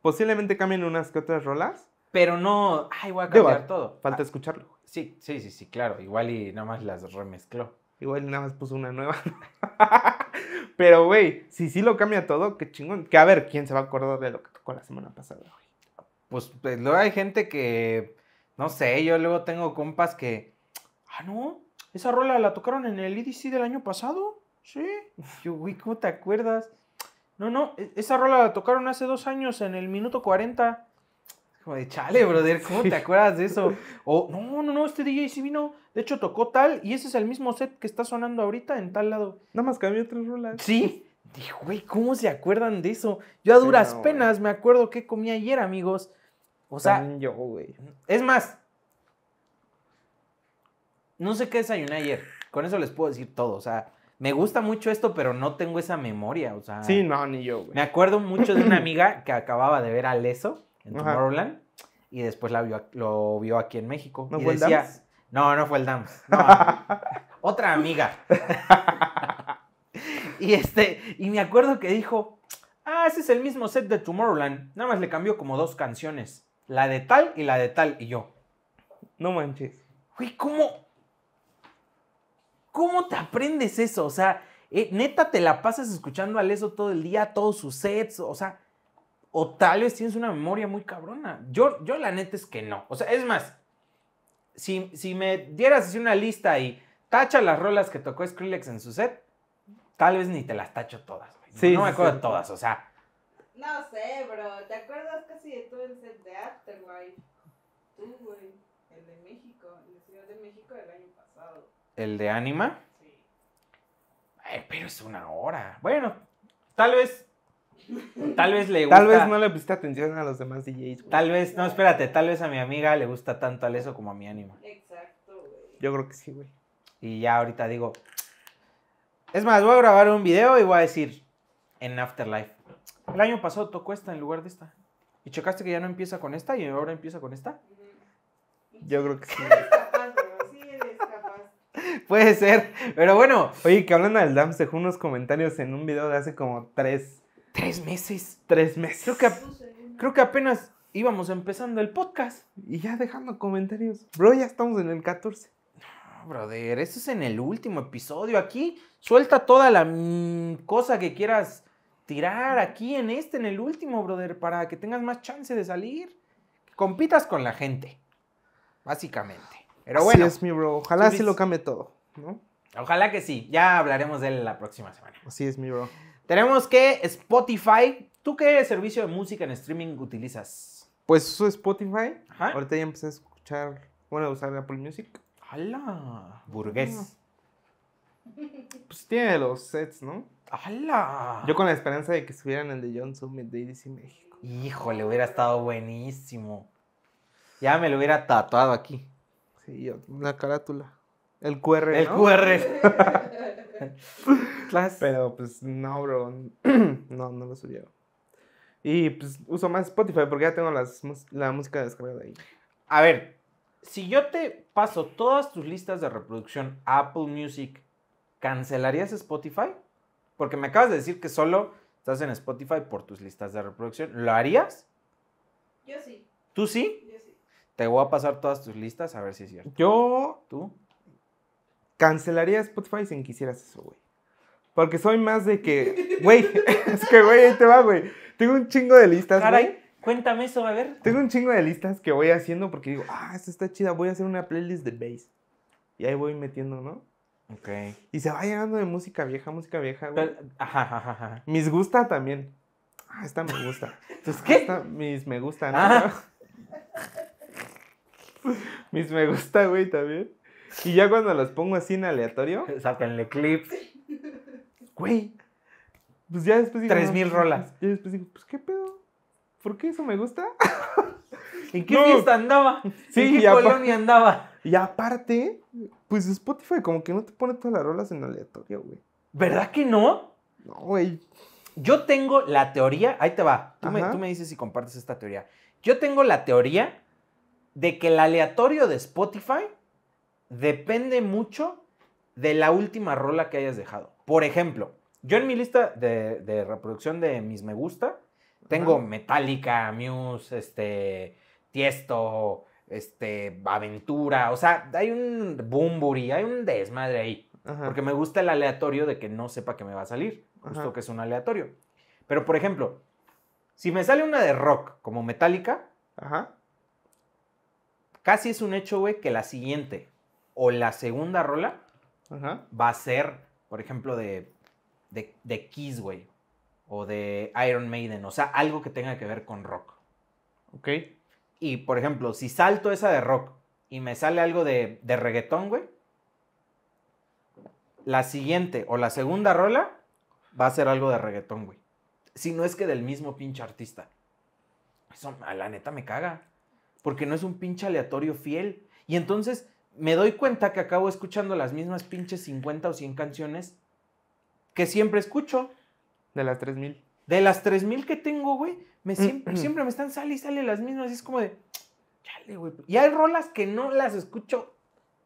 Posiblemente cambien unas que otras rolas. Pero no, ay, voy a cambiar todo. Falta ah, escucharlo. Sí, sí, sí, sí, claro. Igual y nada más las remezcló. Igual y nada más puso una nueva. Pero, güey, si sí lo cambia todo, qué chingón. Que a ver, ¿quién se va a acordar de lo que tocó la semana pasada, güey? Pues, pues luego hay gente que, no sé, yo luego tengo compas que, ah, no, esa rola la tocaron en el EDC del año pasado. Sí. Yo, güey, ¿cómo te acuerdas? No, no, e, esa rola la tocaron hace dos años en el minuto 40. Como de chale, brother, ¿cómo te acuerdas de eso? O no, no, no, este DJ sí vino. De hecho, tocó tal y ese es el mismo set que está sonando ahorita en tal lado. Nada más cambió tres rolas. Sí. Dije, güey, ¿cómo se acuerdan de eso? Yo a duras penas me acuerdo qué comí ayer, amigos. O sea. yo, güey. Es más. No sé qué desayuné ayer. Con eso les puedo decir todo. O sea, me gusta mucho esto, pero no tengo esa memoria, sea. Sí, no, ni yo, güey. Me acuerdo mucho de una amiga que acababa de ver a Leso en Tomorrowland y después la vio, lo vio aquí en México. ¿No y el No, no fue el Dams. otra amiga. y este, y me acuerdo que dijo, ah, ese es el mismo set de Tomorrowland, nada más le cambió como dos canciones, la de tal y la de tal, y yo. No manches. Güey, ¿cómo? ¿Cómo te aprendes eso? O sea, eh, neta te la pasas escuchando a Leso todo el día, todos sus sets, o sea, o tal vez tienes una memoria muy cabrona. Yo, yo la neta es que no. O sea, es más, si, si me dieras así una lista y tacha las rolas que tocó Skrillex en su set, tal vez ni te las tacho todas. Sí, no, me acuerdo de todas, o sea. No sé, bro. ¿Te acuerdas casi de todo el set de Afterlife? Tú, güey. el de Anima. Ay, pero es una hora. Bueno, tal vez. Tal vez le gusta. Tal vez no le pusiste atención a los demás DJs. Tal vez, no, espérate, tal vez a mi amiga le gusta tanto al eso como a mi Anima. Exacto, güey. Yo creo que sí, güey. Y ya ahorita digo. Es más, voy a grabar un video y voy a decir en Afterlife. El año pasado tocó esta en lugar de esta. Y chocaste que ya no empieza con esta y ahora empieza con esta. Yo creo que sí. Puede ser, pero bueno. Oye, que hablando del DAMS, dejó unos comentarios en un video de hace como tres. Tres meses. Tres meses. Creo que, apenas íbamos empezando el podcast y ya dejando comentarios. Bro, ya estamos en el 14. No, brother, eso es en el último episodio. Aquí suelta toda la cosa que quieras tirar aquí en este, en el último, brother, para que tengas más chance de salir. Compitas con la gente, básicamente. Pero bueno. Así es, mi bro. Ojalá se lo cambie todo. Ojalá que sí, ya hablaremos de él la próxima semana. Así es, mi bro. Tenemos que Spotify. ¿Tú qué servicio de música en streaming utilizas? Pues uso Spotify. Ahorita ya empecé a escuchar, bueno, a usar Apple Music. ¡Hala! Burgués. Pues tiene los sets, ¿no? ¡Hala! Yo con la esperanza de que en el de John Summit de DC México. Híjole, hubiera estado buenísimo. Ya me lo hubiera tatuado aquí. Sí, una carátula. El QR. El QR. Pero pues no, bro. No, no lo subí. Y pues uso más Spotify porque ya tengo las, la música descargada ahí. A ver, si yo te paso todas tus listas de reproducción Apple Music, ¿cancelarías Spotify? Porque me acabas de decir que solo estás en Spotify por tus listas de reproducción. ¿Lo harías? Yo sí. ¿Tú sí? Yo sí. Te voy a pasar todas tus listas a ver si es cierto. Yo. ¿Tú? cancelaría Spotify si quisieras eso, güey. Porque soy más de que, güey, es que, güey, ahí te va, güey. Tengo un chingo de listas, cuéntame eso, a ver. Tengo un chingo de listas que voy haciendo porque digo, ah, esta está chida, voy a hacer una playlist de bass. Y ahí voy metiendo, ¿no? Ok. Y se va llenando de música vieja, música vieja, güey. ajá, ajá. Mis gusta también. Ah, esta me gusta. entonces qué? mis me gusta, ¿no? Ah. mis me gusta, güey, también. Y ya cuando los pongo así en aleatorio. Sáquenle clips. Güey. Pues ya después digo. Tres mil pues, rolas. Ya después digo, pues qué pedo. ¿Por qué eso me gusta? ¿En qué andaba? Sí, ¿En qué colonia andaba? Y aparte, pues Spotify como que no te pone todas las rolas en aleatorio, güey. ¿Verdad que no? No, güey. Yo tengo la teoría, ahí te va. tú me dices si compartes esta teoría. Yo tengo la teoría de que el aleatorio de Spotify depende mucho de la última rola que hayas dejado. Por ejemplo, yo en mi lista de, reproducción de mis me gusta, tengo Metallica, Muse, este, Tiesto, este, Aventura, o sea, hay un bumburi, hay un desmadre ahí. Porque me gusta el aleatorio de que no sepa que me va a salir, justo que es un aleatorio. Pero, por ejemplo, si me sale una de rock como Metallica, casi es un hecho, güey, que la siguiente o la segunda rola va a ser, por ejemplo, de, de, de Kiss, güey, o de Iron Maiden, o sea, algo que tenga que ver con rock. Ok. Y, por ejemplo, si salto esa de rock y me sale algo de, de reggaetón, güey, la siguiente o la segunda rola va a ser algo de reggaetón, güey. Si no es que del mismo pinche artista. Eso a la neta me caga. Porque no es un pinche aleatorio fiel. Y entonces me doy cuenta que acabo escuchando las mismas pinches 50 o 100 canciones que siempre escucho. De las 3000. De las 3000 que tengo, güey, me mm, mm. siempre, me están saliendo y sale las mismas. Y es como de, Y hay rolas que no las escucho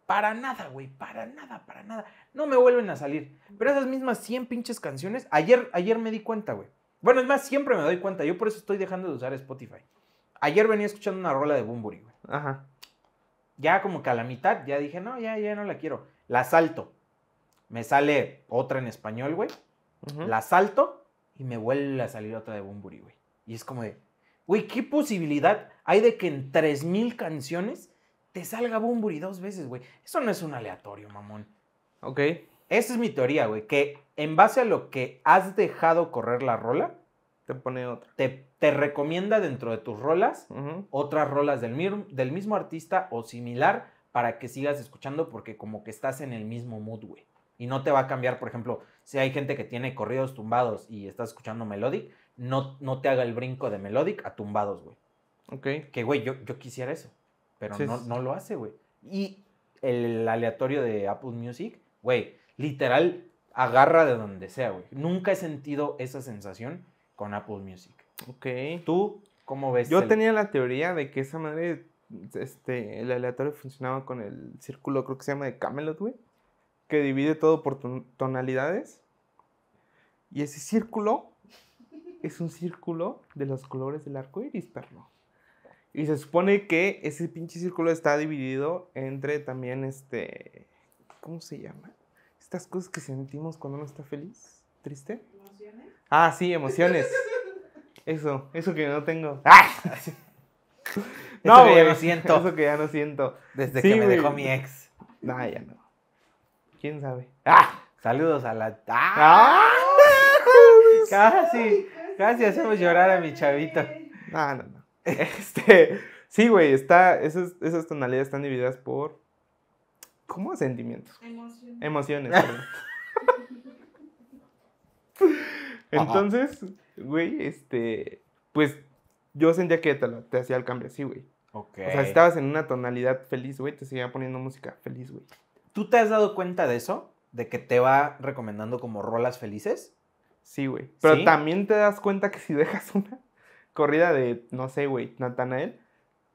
para nada, güey, para nada, para nada. No me vuelven a salir. Pero esas mismas 100 pinches canciones, ayer, ayer me di cuenta, güey. Bueno, es más, siempre me doy cuenta. Yo por eso estoy dejando de usar Spotify. Ayer venía escuchando una rola de Bumburi, güey. Ajá. Ya como que a la mitad, ya dije, no, ya, ya no la quiero. La salto. Me sale otra en español, güey. La salto y me vuelve a salir otra de Bumburi, güey. Y es como de, güey, ¿qué posibilidad hay de que en 3.000 canciones te salga Bumburi dos veces, güey? Eso no es un aleatorio, mamón. Ok. Esa es mi teoría, güey, que en base a lo que has dejado correr la rola, te pone otra. Te te recomienda dentro de tus rolas otras rolas del, mismo artista o similar para que sigas escuchando porque como que estás en el mismo mood, güey. Y no te va a cambiar, por ejemplo, si hay gente que tiene corridos tumbados y estás escuchando melodic, no, no te haga el brinco de melodic a tumbados, güey. Ok. Que, güey, yo, yo quisiera eso, pero no, no lo hace, güey. Y el aleatorio de Apple Music, güey, literal, agarra de donde sea, güey. Nunca he sentido esa sensación con Apple Music. Ok. ¿Tú cómo ves? Yo tenía la teoría de que esa madre, este, el aleatorio funcionaba con el círculo, creo que se llama de Camelot, güey, que divide todo por tonalidades. Y ese círculo es un círculo de los colores del arco iris, Y se supone que ese pinche círculo está dividido entre también este. ¿Cómo se llama? Estas cosas que sentimos cuando uno está feliz, triste. ¿Emociones? Ah, sí, emociones. Eso, eso que no tengo. ¡Ah! No, que ya no siento. Eso que ya no siento. Desde que me dejó mi ex. No, ya no. ¿Quién sabe? ¡Ah! Saludos a la. ¡Ah! ¡Ah! Casi, casi hacemos llorar a mi chavito. No, no, no. Este. Sí, güey, está. Esas, tonalidades están divididas por. ¿Cómo? Sentimientos. Emociones. Entonces, güey, este, pues yo sentía que te, hacía el cambio así, güey. Okay. O sea, si estabas en una tonalidad feliz, güey, te seguía poniendo música feliz, güey. ¿Tú te has dado cuenta de eso? ¿De que te va recomendando como rolas felices? Sí, güey. Pero también te das cuenta que si dejas una corrida de, no sé, güey, Natanael,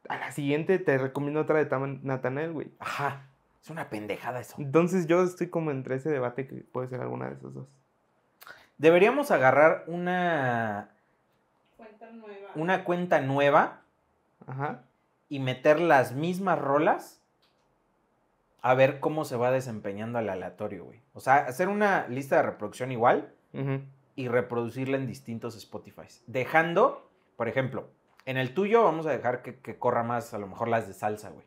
a la siguiente te recomiendo otra de Natanael, güey. Ajá. Es una pendejada eso. Entonces yo estoy como entre ese debate que puede ser alguna de esas dos. Deberíamos agarrar una. Cuenta nueva. Una cuenta nueva. Ajá. Y meter las mismas rolas. A ver cómo se va desempeñando al aleatorio, güey. O sea, hacer una lista de reproducción igual. Y reproducirla en distintos Spotify. Dejando, por ejemplo, en el tuyo vamos a dejar que, que corra más, a lo mejor las de salsa, güey.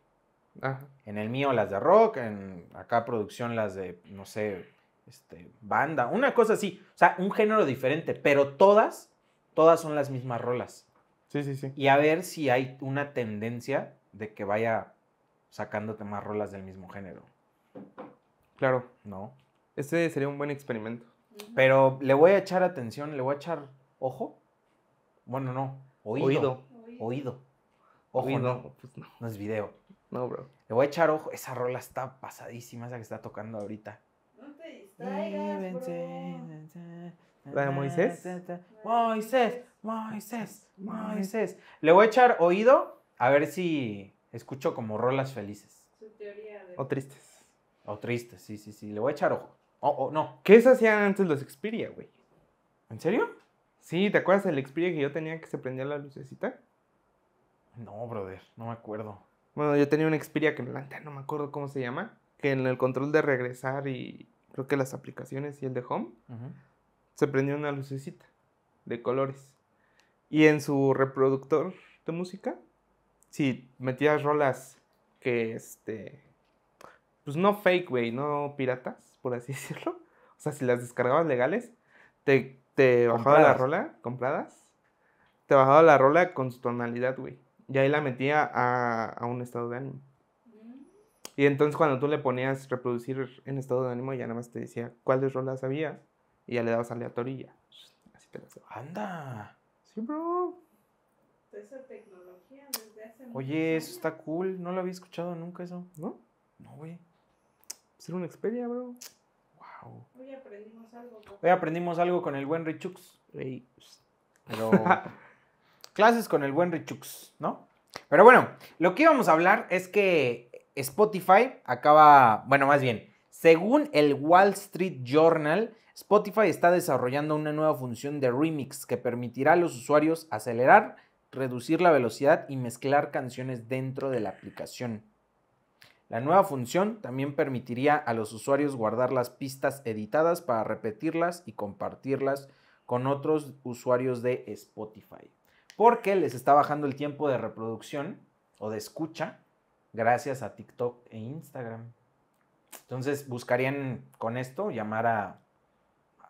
Ajá. En el mío las de rock, en acá producción las de, no sé, este, banda, una cosa así. O sea, un género diferente, pero todas, todas son las mismas rolas. Sí, sí, sí. Y a ver si hay una tendencia de que vaya sacándote más rolas del mismo género. Claro. ¿No? Este sería un buen experimento. Pero le voy a echar atención, le voy a echar ojo. Bueno, no, oído. Oído. Oído. No, pues no. no es video. No, bro. Le voy a echar ojo. Esa rola está pasadísima, esa que está tocando ahorita. La de Moisés. Moisés, Moisés, Moisés. Le voy a echar oído a ver si escucho como rolas felices. O tristes. O tristes, sí, sí, sí. Le voy a echar ojo. Oh, oh, no. ¿Qué se hacían antes los Xperia, güey? ¿En serio? Sí, ¿te acuerdas del Xperia que yo tenía que se prendía la lucecita? No, brother, no me acuerdo. Bueno, yo tenía un Xperia que planta, no me acuerdo cómo se llama, que en el control de regresar y creo que las aplicaciones y el de Home, se prendió una lucecita de colores. Y en su reproductor de música, si metías rolas que, este, pues no fake, güey, no piratas, por así decirlo. O sea, si las descargabas legales, te, te bajaba la rola, compradas, te bajaba la rola con su tonalidad, güey. Y ahí la metía a un estado de ánimo. Y entonces cuando tú le ponías reproducir en estado de ánimo, ya nada más te decía cuáles rolas había y ya le dabas aleatoría. Así te las Anda. Sí, bro. tecnología desde hace Oye, eso está cool. No lo había escuchado nunca eso. ¿No? No, güey. Ser una Xperia, bro. Wow. Hoy aprendimos algo. Hoy aprendimos algo con el buen Richux. Pero... Clases con el buen Richux, ¿no? Pero bueno, lo que íbamos a hablar es que Spotify acaba, bueno, más bien, según el Wall Street Journal, Spotify está desarrollando una nueva función de remix que permitirá a los usuarios acelerar, reducir la velocidad y mezclar canciones dentro de la aplicación. La nueva función también permitiría a los usuarios guardar las pistas editadas para repetirlas y compartirlas con otros usuarios de Spotify. Porque les está bajando el tiempo de reproducción o de escucha gracias a TikTok e Instagram. Entonces buscarían con esto llamar a,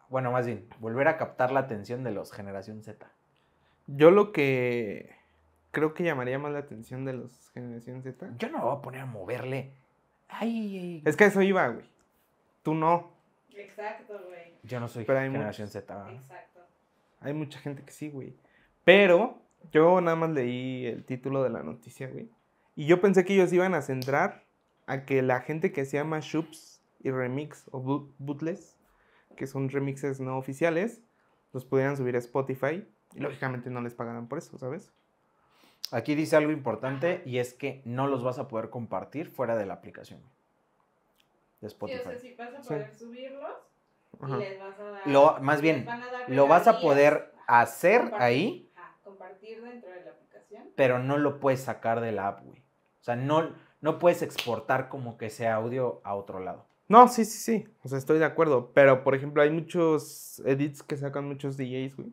bueno, más bien, volver a captar la atención de los generación Z. Yo lo que creo que llamaría más la atención de los generación Z. Yo no me voy a poner a moverle. Ay, Es que eso iba, güey. Tú no. Exacto, güey. Yo no soy generación Z. Exacto. Hay mucha gente que sí, güey. Pero yo nada más leí el título de la noticia, güey. Y yo pensé que ellos iban a centrar a que la gente que se llama shoops y remix o bootles, que son remixes no oficiales, los pudieran subir a Spotify y lógicamente no les pagarán por eso, ¿sabes? Aquí dice algo importante y es que no los vas a poder compartir fuera de la aplicación de Spotify. Sí, o sea, si vas a poder subirlos les vas a dar. Lo, más bien, lo vas a poder hacer ahí. compartir dentro de la aplicación. Pero no lo puedes sacar de la app, güey. O sea, no, no puedes exportar como que sea audio a otro lado. No, sí, sí, sí. O sea, estoy de acuerdo. Pero, por ejemplo, hay muchos edits que sacan muchos DJs, güey.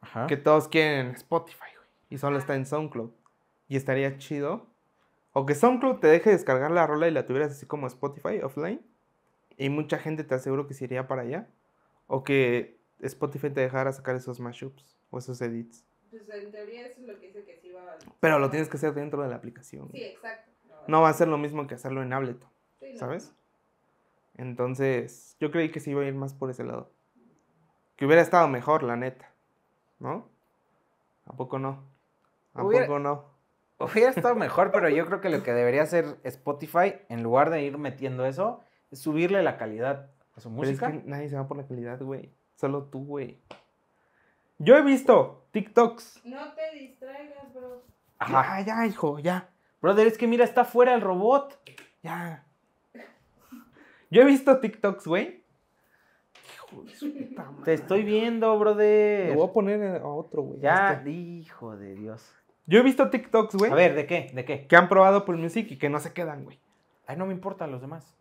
Ajá. Que todos quieren Spotify, güey. Y solo está en SoundCloud. Y estaría chido. O que SoundCloud te deje descargar la rola y la tuvieras así como Spotify offline. Y mucha gente te aseguro que se iría para allá. O que Spotify te dejara sacar esos mashups o esos edits. Pues, en teoría eso es lo que dice que sí va a... Pero lo tienes que hacer dentro de la aplicación. Sí, exacto. No, va a ser lo mismo que hacerlo en Ableton, ¿sabes? Entonces, yo creí que sí iba a ir más por ese lado. Que hubiera estado mejor, la neta. ¿No? ¿A poco no? ¿A poco no? Hubiera estado mejor, pero yo creo que lo que debería hacer Spotify, en lugar de ir metiendo eso, es subirle la calidad a su música. Pero es que nadie se va por la calidad, güey. Solo tú, güey. Yo he visto TikToks. No te distraigas, bro. Ajá, ya, hijo, ya. Brother, es que mira, está fuera el robot. Ya. Yo he visto TikToks, güey. Hijo de su puta madre. Te estoy viendo, brother. Lo voy a poner a otro, güey. Ya, este. hijo de Dios. Yo he visto TikToks, güey. A ver, ¿de qué? ¿De qué? Que han probado por Music y que no se quedan, güey. Ay, no me importan los demás.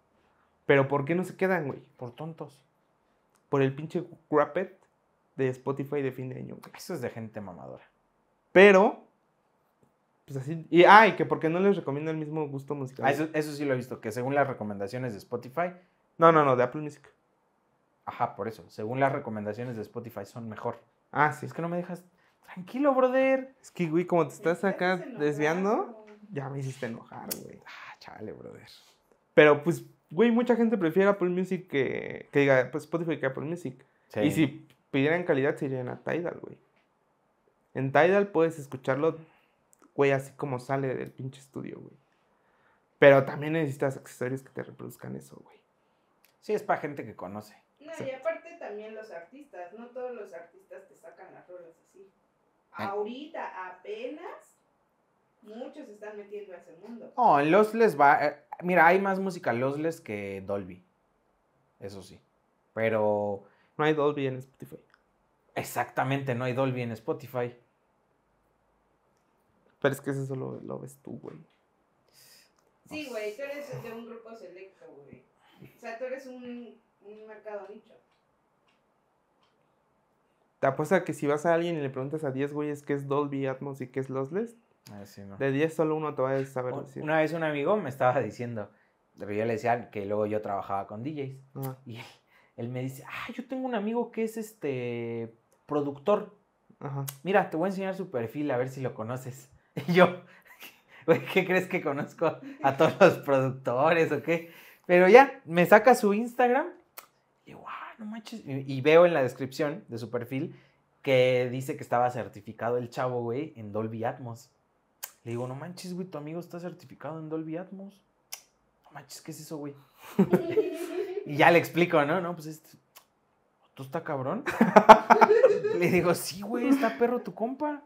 ¿Pero por qué no se quedan, güey? Por tontos. Por el pinche Crappet de Spotify de fin de año. Eso es de gente mamadora. Pero, pues así. Y, ay, que porque no les recomiendo el mismo gusto musical. Ah, eso, eso, sí lo he visto, que según las recomendaciones de Spotify. No, no, no, de Apple Music. Ajá, por eso. Según las recomendaciones de Spotify son mejor. Ah, sí. Es que no me dejas. Tranquilo, brother. Es que, güey, como te estás acá desviando, ya me hiciste enojar, güey. Ah, chale, brother. Pero, pues, güey, mucha gente prefiere Apple Music que, que diga pues, Spotify que Apple Music. Sí. Y si pidieran calidad se a Tidal, güey. En Tidal puedes escucharlo, güey, así como sale del pinche estudio, güey. Pero también necesitas accesorios que te reproduzcan eso, güey. Sí, es para gente que conoce. No, y aparte también los artistas, no todos los artistas te sacan las rolas así. Ah. Ahorita apenas muchos están metiendo a ese mundo. Oh, Losles va. Eh, mira, hay más música Losles que Dolby. Eso sí. Pero no hay Dolby en Spotify. Exactamente, no hay Dolby en Spotify. Pero es que eso solo lo ves tú, güey. Sí, güey, tú eres de un grupo selecto, güey. O sea, tú eres un, mercado nicho. Te apuesto que si vas a alguien y le preguntas a 10 güeyes qué es Dolby Atmos y qué es Lossless, ah, de 10 solo uno te va a saber decir. Una vez un amigo me estaba diciendo, yo le decía que luego yo trabajaba con DJs. Y él me dice, ah, yo tengo un amigo que es este productor. Mira, te voy a enseñar su perfil a ver si lo conoces. Y yo, ¿qué, crees que conozco a todos los productores o qué? Pero ya, me saca su Instagram ah, y y veo en la descripción de su perfil que dice que estaba certificado el chavo, güey, en Dolby Atmos. Le digo, no manches, güey, tu amigo está certificado en Dolby Atmos manches, ¿qué es eso, güey? y ya le explico, ¿no? No, pues este, ¿tú está cabrón? le digo, sí, güey, está perro tu compa.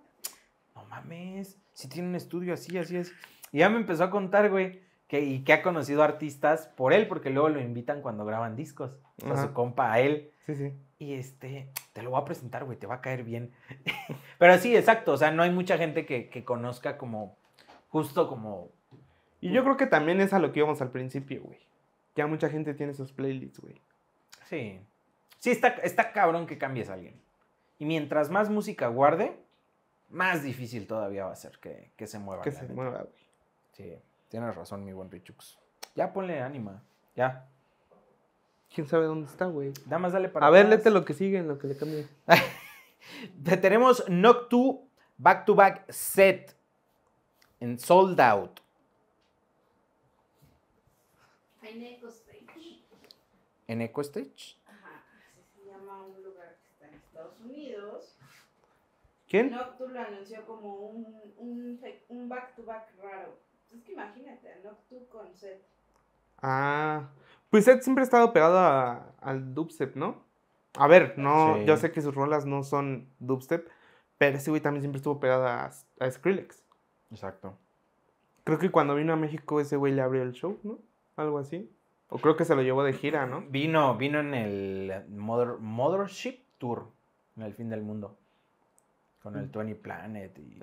No mames, si tiene un estudio así, así, es. Y ya me empezó a contar, güey, que, y que ha conocido artistas por él, porque luego lo invitan cuando graban discos. a su compa a él. Sí, sí. Y este, te lo voy a presentar, güey, te va a caer bien. Pero sí, exacto, o sea, no hay mucha gente que, que conozca como, justo como y yo creo que también es a lo que íbamos al principio, güey. Ya mucha gente tiene sus playlists, güey. Sí. Sí, está, está cabrón que cambies a alguien. Y mientras más música guarde, más difícil todavía va a ser que, se mueva. Que se mueva, güey. Sí, tienes razón, mi buen Richux. Ya ponle ánima, ya. ¿Quién sabe dónde está, güey? Nada más dale para A ver, léete lo que sigue, lo que le cambie. Tenemos Noctu Back to Back Set en Sold Out. En Echo Stage. ¿En Echo Stage? Ajá, así se llama un lugar que está en Estados Unidos. ¿Quién? Nocturno lo anunció como un, un, back to back raro. Pues es que imagínate, Nocturno con Seth. Ah, pues Seth siempre ha estado pegado a, al dubstep, ¿no? A ver, no, yo sé que sus rolas no son dubstep, pero ese güey también siempre estuvo pegado a Skrillex. Exacto. Creo que cuando vino a México ese güey le abrió el show, ¿no? algo así. O creo que se lo llevó de gira, ¿no? Vino, vino en el Mother, Mothership Tour, en el fin del mundo. Con el mm. Twenty Planet y.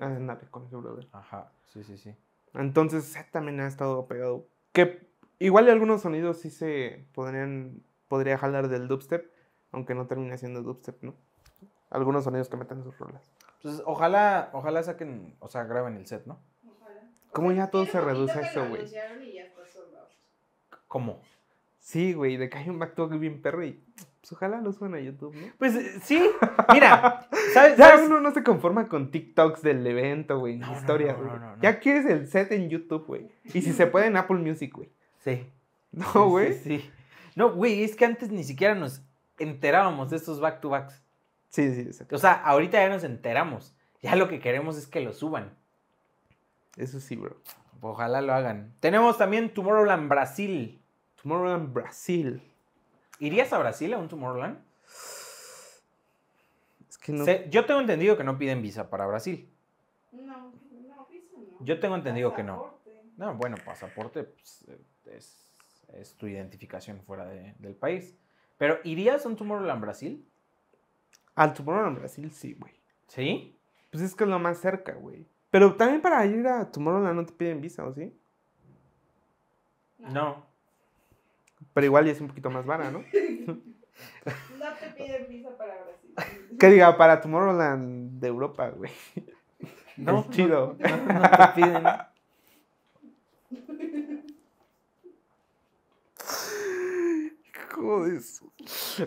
con brother. Ajá, sí, sí, sí. Entonces, también ha estado pegado. Que igual algunos sonidos sí se podrían. Podría jalar del dubstep, aunque no termine siendo dubstep, ¿no? Algunos sonidos que metan sus rolas. pues ojalá, ojalá saquen, o sea, graben el set, ¿no? Ojalá. ¿Cómo ya todo se reduce a eso, güey. ¿Cómo? Sí, güey, de que hay un back bien perro y pues ojalá lo suban a YouTube, ¿no? Pues eh, sí, mira, ¿sabes? Ya uno no se conforma con TikToks del evento, güey, no, historias, no, no, Ya quieres el set en YouTube, güey. Y si se puede en Apple Music, güey. Sí. No, güey. Sí, No, güey, es que antes ni siquiera nos enterábamos de estos back-to-backs. Sí, sí, exacto. O sea, ahorita ya nos enteramos. Ya lo que queremos es que lo suban. Eso sí, bro. Ojalá lo hagan. Tenemos también Tomorrowland Brasil. Tomorrowland Brasil. ¿Irías a Brasil a un Tomorrowland? Es que no. yo tengo entendido que no piden visa para Brasil. No, no, visa no. Yo tengo entendido que no. No, bueno, pasaporte pues, es, tu identificación fuera del país. Pero ¿irías a un Tomorrowland Brasil? Al Tomorrowland Brasil sí, güey. ¿Sí? Pues es que es lo más cerca, güey. Pero también para ir a Tomorrowland no te piden visa, ¿o sí? No. Pero igual ya es un poquito más vara, ¿no? No te piden visa para Brasil. Que diga, para Tomorrowland de Europa, güey. No, es chido. No, te piden. Joder.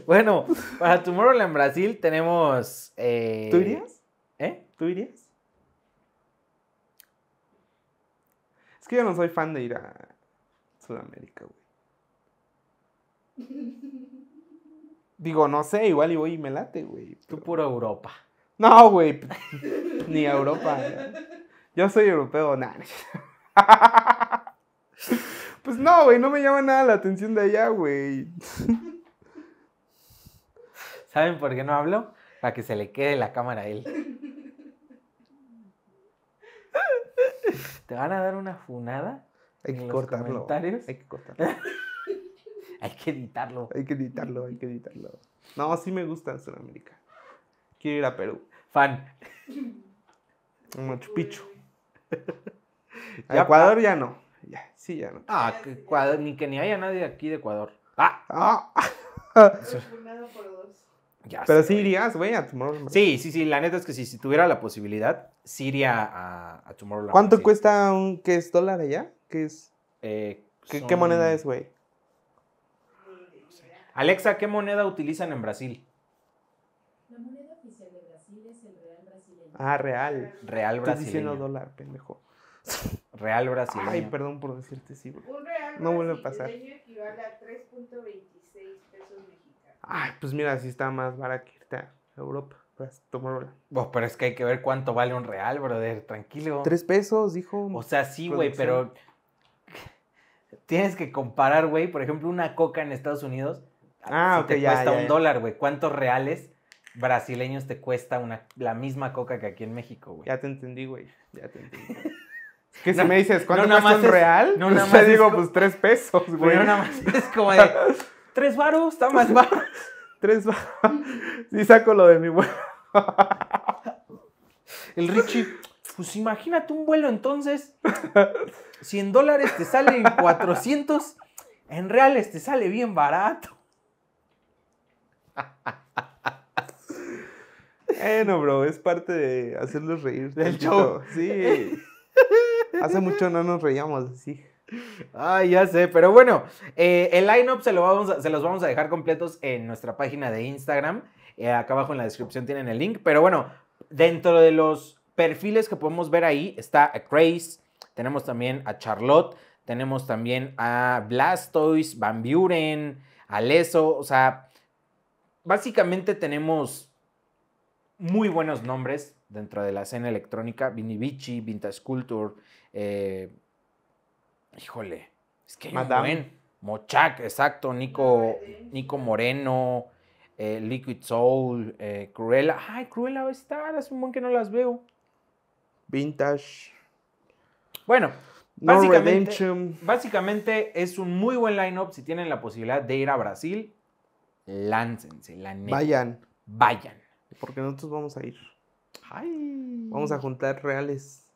Bueno, para Tomorrowland Brasil tenemos. Eh, ¿Tú irías? ¿Eh? ¿Tú irías? Es que yo no soy fan de ir a Sudamérica, güey. Digo, no sé, igual y voy y me late, güey. Tú puro Europa. No, güey. Ni Europa. Yo soy europeo, nada. pues no, güey, no me llama nada la atención de allá, güey. ¿Saben por qué no hablo? Para que se le quede la cámara a él. te van a dar una funada. Hay que en cortarlo. Hay que cortarlo. hay que editarlo. Hay que editarlo, hay que editarlo. No, sí me gusta Sudamérica. Quiero ir a Perú. Fan. Machu Picchu. Ecuador ya no. Ya, sí, ya no. Ah, ni que ni haya nadie aquí de Ecuador. Ah, ah. ah. por pero sé, sí irías, güey, a Tomorrowland. Sí, sí, sí. La neta es que si tuviera la posibilidad, sí iría a, a Tomorrowland. ¿Cuánto cuesta un qué es dólar allá? ¿Qué es? Eh, ¿Qué, moneda es, güey? Alexa, ¿qué moneda utilizan en Brasil? La moneda oficial de Brasil es el real brasileño. Ah, real. Real brasileño. Estás diciendo dólar, pendejo. Real brasileño. Ay, perdón por decirte sí, güey. Un real no vuelve a pasar. equivale a 3.26 pesos mexicanos. Ay, pues mira, si está más barato que irte a Europa. Pues, oh, pero es que hay que ver cuánto vale un real, brother. Tranquilo. Tres pesos, dijo. O sea, sí, pues, güey, pero. Tienes que comparar, güey. Por ejemplo, una coca en Estados Unidos. Ah, ah te ya, cuesta un dólar, güey. ¿Cuántos reales brasileños te cuesta una, la misma coca que aquí en México, güey? Ya te entendí, güey. Ya te entendí. Que si me dices, ¿cuánto es un real? No, nada más digo, pues tres pesos, güey. No, nada más es como de, Tres varos, está más barato. Tres varos. Sí saco lo de mi vuelo. El Richie, pues imagínate un vuelo entonces. 100 dólares te sale 400. En reales te sale bien barato. Bueno, bro, es parte de hacerlos reír. Del show. Sí. Hace mucho no nos reíamos así. Ay, ah, ya sé, pero bueno, eh, el line-up se, los vamos a dejar completos en nuestra página de Instagram. Eh, acá abajo en la descripción tienen el link, pero bueno, dentro de los perfiles que podemos ver ahí está a Craze, tenemos también a Charlotte, tenemos también a Blastoise, Van Buren, Aleso, o sea, básicamente tenemos muy buenos nombres dentro de la escena electrónica, Vinivici, Vintage Culture, eh, híjole, es que hay un buen. Mochac, exacto, Nico, Nico Moreno, eh, Liquid Soul, eh, Cruella. Ay, Cruella va a estar, hace un buen que no las veo. Vintage. Bueno, no básicamente, básicamente es un muy buen lineup. Si tienen la posibilidad de ir a Brasil, láncense, la Vayan. Vayan. Porque nosotros vamos a ir. Vamos a juntar reales.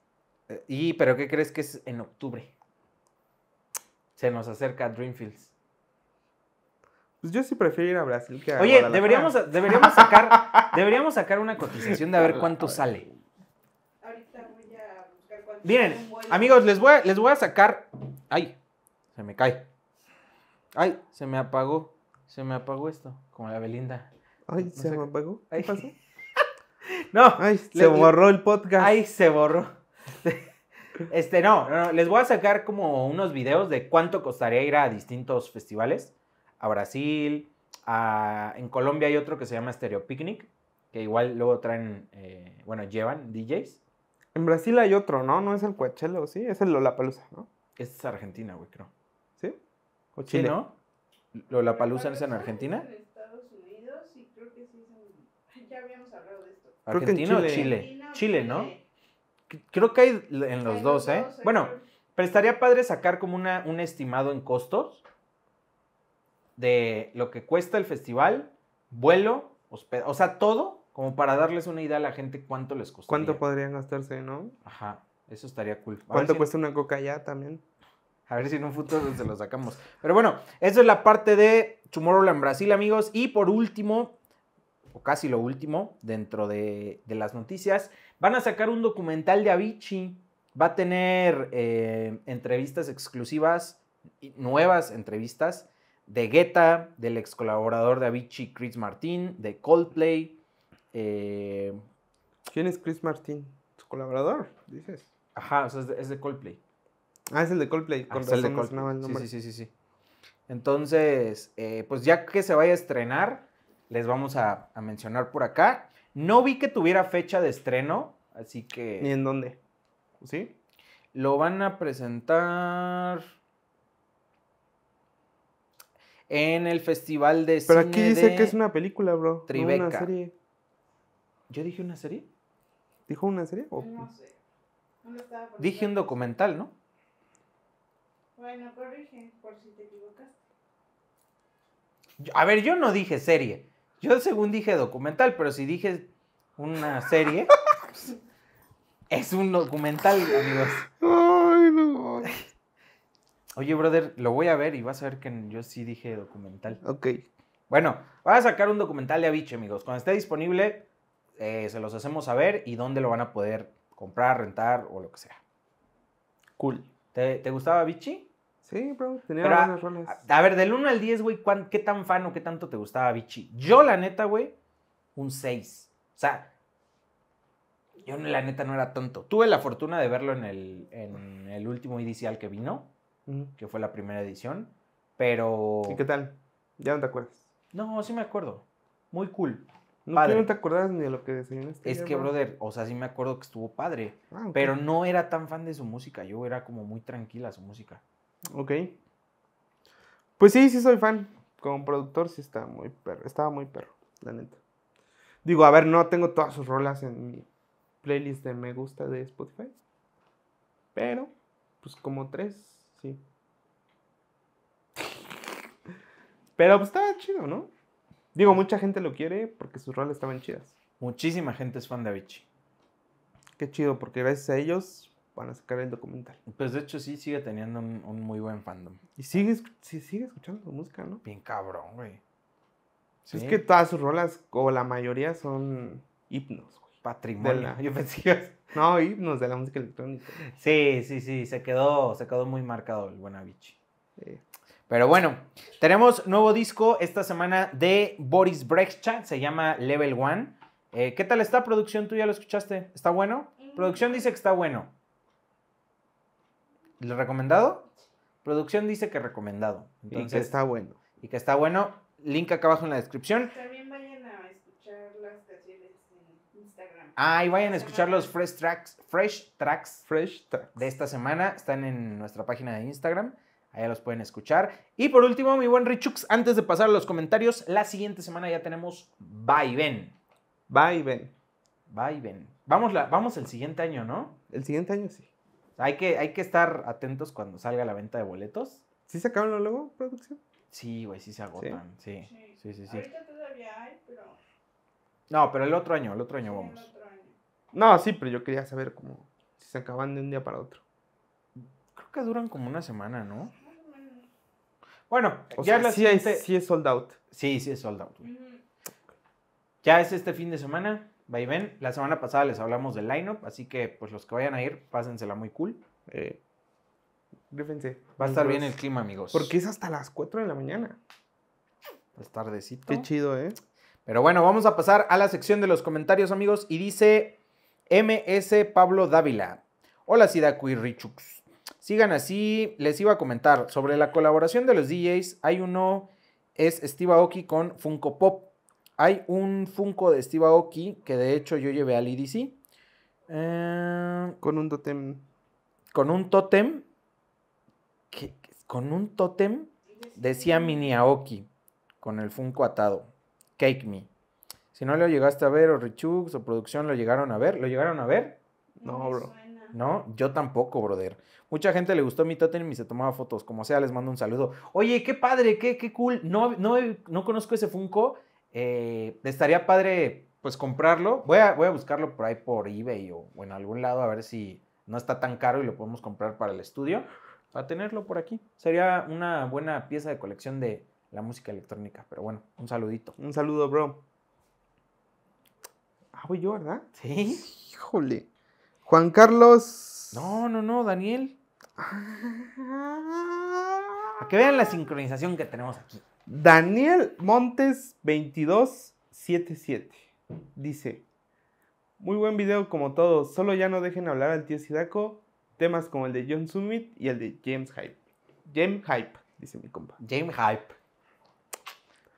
Eh, ¿Y pero qué crees que es en octubre? se nos acerca Dreamfields. Pues yo sí prefiero ir a Brasil que a Oye, deberíamos, deberíamos, sacar, deberíamos sacar una cotización de a ver cuánto sale. Ahorita voy a buscar cuánto Miren, amigos, les voy, a, les voy a sacar. Ay, se me cae. Ay, se me apagó. Se me apagó esto, como la Belinda. Ay, se me apagó. ¿Qué pasó? no, se borró el podcast. Ay, se borró. Este, no, no, les voy a sacar como unos videos de cuánto costaría ir a distintos festivales. A Brasil, en Colombia hay otro que se llama Stereo Picnic, que igual luego traen, eh, bueno, llevan DJs. En Brasil hay otro, ¿no? No es el Coachella, ¿sí? Es el Lollapalooza, ¿no? Es Argentina, güey, creo. ¿Sí? ¿O Chile? ¿no? Lollapalooza es en Argentina. En Estados Unidos y creo que sí es en... Ya habíamos hablado de esto. ¿Argentina o Chile? Chile, ¿no? Creo que hay en los dos, ¿eh? bueno, pero estaría padre sacar como una, un estimado en costos de lo que cuesta el festival, vuelo, hospedaje. o sea, todo, como para darles una idea a la gente cuánto les costaría. ¿Cuánto podrían gastarse, no? Ajá, eso estaría cool. ¿Cuánto cuesta una coca ya también? A ver si en un futuro se lo sacamos. Pero bueno, esa es la parte de en Brasil, amigos. Y por último, o casi lo último dentro de, las noticias, van a sacar un documental de Avicii. Va a tener eh, entrevistas exclusivas, nuevas entrevistas de Guetta, del ex colaborador de Avicii, Chris Martin, de Coldplay. Eh, ¿Quién es Chris Martin? ¿Su colaborador? Dices. Ajá, o sea, es de, Coldplay. Ah, es el de Coldplay. sí, sí, sí, sí, Entonces, eh, pues ya que se vaya a estrenar, les vamos a, mencionar por acá. No vi que tuviera fecha de estreno, así que... ¿Ni en dónde? ¿Sí? Lo van a presentar en el Festival de Pero aquí dice que es una película, bro. Tribeca. una serie. ¿Yo dije una serie? ¿Dijo una serie? No sé. dije un documental, ¿no? Bueno, corrige por si te equivocas. A ver, yo no dije serie. Yo según dije documental, pero si dije una serie, es un documental, amigos. Ay, no. Oye, brother, lo voy a ver y vas a ver que yo sí dije documental. Ok. Bueno, voy a sacar un documental de Aviche, amigos. Cuando esté disponible, eh, se los hacemos saber y dónde lo van a poder comprar, rentar o lo que sea. Cool. ¿Te, gustaba Avicii? Sí, bro, tenía Pero buenas a, ver, del 1 al 10, güey, ¿qué tan fan o qué tanto te gustaba Vichy? Yo, la neta, güey, un 6. O sea, yo la neta no era tonto. Tuve la fortuna de verlo en el, último edicial que vino, que fue la primera edición, pero... ¿Y qué tal? ¿Ya no te acuerdas? No, sí me acuerdo. Muy cool. No, te acuerdas ni de lo que este. Es que, brother, o sea, sí me acuerdo que estuvo padre, ah, pero no era tan fan de su música. Yo era como muy tranquila su música. Ok. Pues sí, sí soy fan. Como productor sí estaba muy perro. Estaba muy perro, la neta. Digo, a ver, no tengo todas sus rolas en mi playlist de me gusta de Spotify. Pero, pues como tres, sí. Pero pues estaba chido, ¿no? Digo, mucha gente lo quiere porque sus rolas estaban chidas. Muchísima gente es fan de Avicii. Qué chido, porque gracias a ellos van a sacar el documental. Pues de hecho sí sigue teniendo un, muy buen fandom. Y sigue, sí, sigue escuchando su música, ¿no? Bien cabrón, güey. Es que todas sus rolas, o la mayoría, son hipnos güey. Patrimonio. yo pensé No, hipnos de la música electrónica. Sí, sí, sí, se quedó, se quedó muy marcado el Buenavichi. Pero bueno, tenemos nuevo disco esta semana de Boris Brechtcha, se llama Level One. Eh, ¿Qué tal está producción? ¿Tú ya lo escuchaste? ¿Está bueno? Mm. Producción dice que está bueno. ¿Le recomendado? Producción dice que recomendado. y que está bueno. Y que está bueno. Link acá abajo en la descripción. También vayan a escuchar las canciones en Instagram. Ah, y vayan a escuchar los fresh tracks, fresh tracks, fresh tracks de esta semana. Están en nuestra página de Instagram. Allá los pueden escuchar. Y por último, mi buen Richux, antes de pasar a los comentarios, la siguiente semana ya tenemos Ven. Bye Ven. Vamos, la, vamos el siguiente año, ¿no? El siguiente año sí hay, que, hay que estar atentos cuando salga la venta de boletos. ¿Sí se acaban luego, producción? Sí, güey, sí se agotan. Sí. Sí. sí, Ahorita todavía hay, pero. No, pero el otro año, el otro año vamos. No, sí, pero yo quería saber cómo. Si se acaban de un día para otro. Creo que duran como una semana, ¿no? Bueno, o ya sea, la sí, es, sold out. Sí, sí es sold out. Ya es este fin de semana ven, La semana pasada les hablamos del lineup, así que pues los que vayan a ir, pásensela muy cool. Eh, Va a estar bien el clima, amigos. Porque es hasta las 4 de la mañana. Es tardecito. Qué chido, ¿eh? Pero bueno, vamos a pasar a la sección de los comentarios, amigos. Y dice MS Pablo Dávila. Hola, Sidaku y Richux. Sigan así. Les iba a comentar sobre la colaboración de los DJs. Hay uno, es Steve Aoki con Funko Pop. Hay un Funko de Steve Aoki que de hecho yo llevé al IDC. E eh, con un totem. Con un totem. con un totem decía Mini Aoki. Con el Funko atado. Cake Me. Si no lo llegaste a ver, o Richux o producción lo llegaron a ver. ¿Lo llegaron a ver? No, no bro. No, yo tampoco, brother. Mucha gente le gustó mi totem y se tomaba fotos. Como sea, les mando un saludo. Oye, qué padre, qué, cool. No, no, no conozco ese Funko eh, estaría padre, pues, comprarlo. Voy a, voy a buscarlo por ahí por eBay o, en algún lado a ver si no está tan caro y lo podemos comprar para el estudio. Para tenerlo por aquí. Sería una buena pieza de colección de la música electrónica. Pero bueno, un saludito. Un saludo, bro. Ah, voy yo, ¿verdad? Sí. Híjole. Juan Carlos. No, no, no, Daniel. Ah. que vean la sincronización que tenemos aquí. Daniel Montes 2277 dice, muy buen video como todo, solo ya no dejen hablar al tío Sidaco, temas como el de John Summit y el de James Hype. James Hype, dice mi compa. James Hype.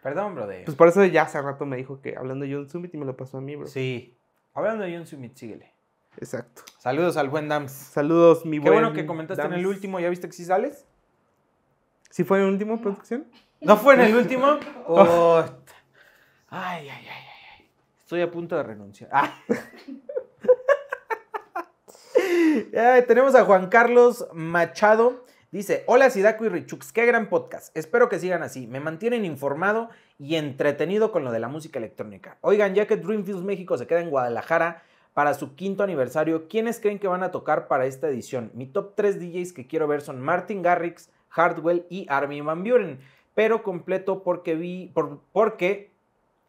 Perdón, brother. Pues por eso ya hace rato me dijo que hablando de John Summit y me lo pasó a mí, bro. Sí. Hablando de John Summit, síguele. Exacto. Saludos al buen Dams. Saludos, mi buen. Qué bueno que comentaste en el último. ¿Ya viste que sí sales? ¿Sí fue el último, producción? ¿No fue en el último? Oh, ay, ay, ay, ay. Estoy a punto de renunciar. Ah. tenemos a Juan Carlos Machado. Dice, hola Sidaku y Richux, qué gran podcast. Espero que sigan así. Me mantienen informado y entretenido con lo de la música electrónica. Oigan, ya que Dreamfields México se queda en Guadalajara para su quinto aniversario, ¿quiénes creen que van a tocar para esta edición? Mi top tres DJs que quiero ver son Martin Garrix, Hardwell y Armin Van Buren pero completo porque vi, porque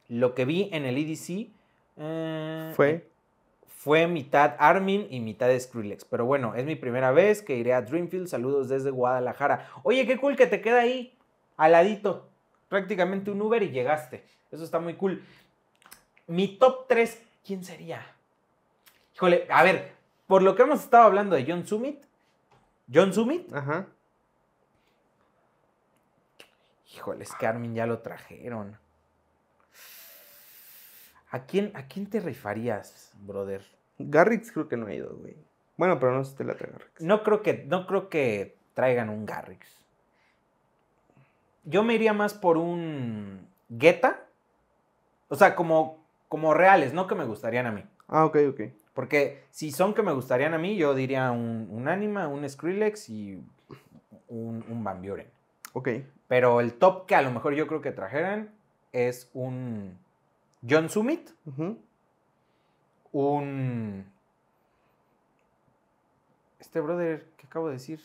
lo que vi en el EDC eh, fue fue mitad Armin y mitad Skrillex. Pero bueno, es mi primera vez que iré a Dreamfield. Saludos desde Guadalajara. Oye, qué cool que te queda ahí, aladito. Prácticamente un Uber y llegaste. Eso está muy cool. Mi top 3, ¿quién sería? Híjole, a ver, por lo que hemos estado hablando de John Summit, John Summit, Ajá. Híjoles, Armin ya lo trajeron. ¿A quién, ¿A quién te rifarías, brother? Garrix creo que no ha ido, güey. Bueno, pero no si te la trae No creo que, no creo que traigan un Garrix. Yo me iría más por un Guetta. O sea, como, como reales, no que me gustarían a mí. Ah, ok, ok. Porque si son que me gustarían a mí, yo diría un, Anima, un Skrillex y un, Bambioren. Ok. Pero el top que a lo mejor yo creo que trajeran es un John Summit, un... Este brother que acabo de decir,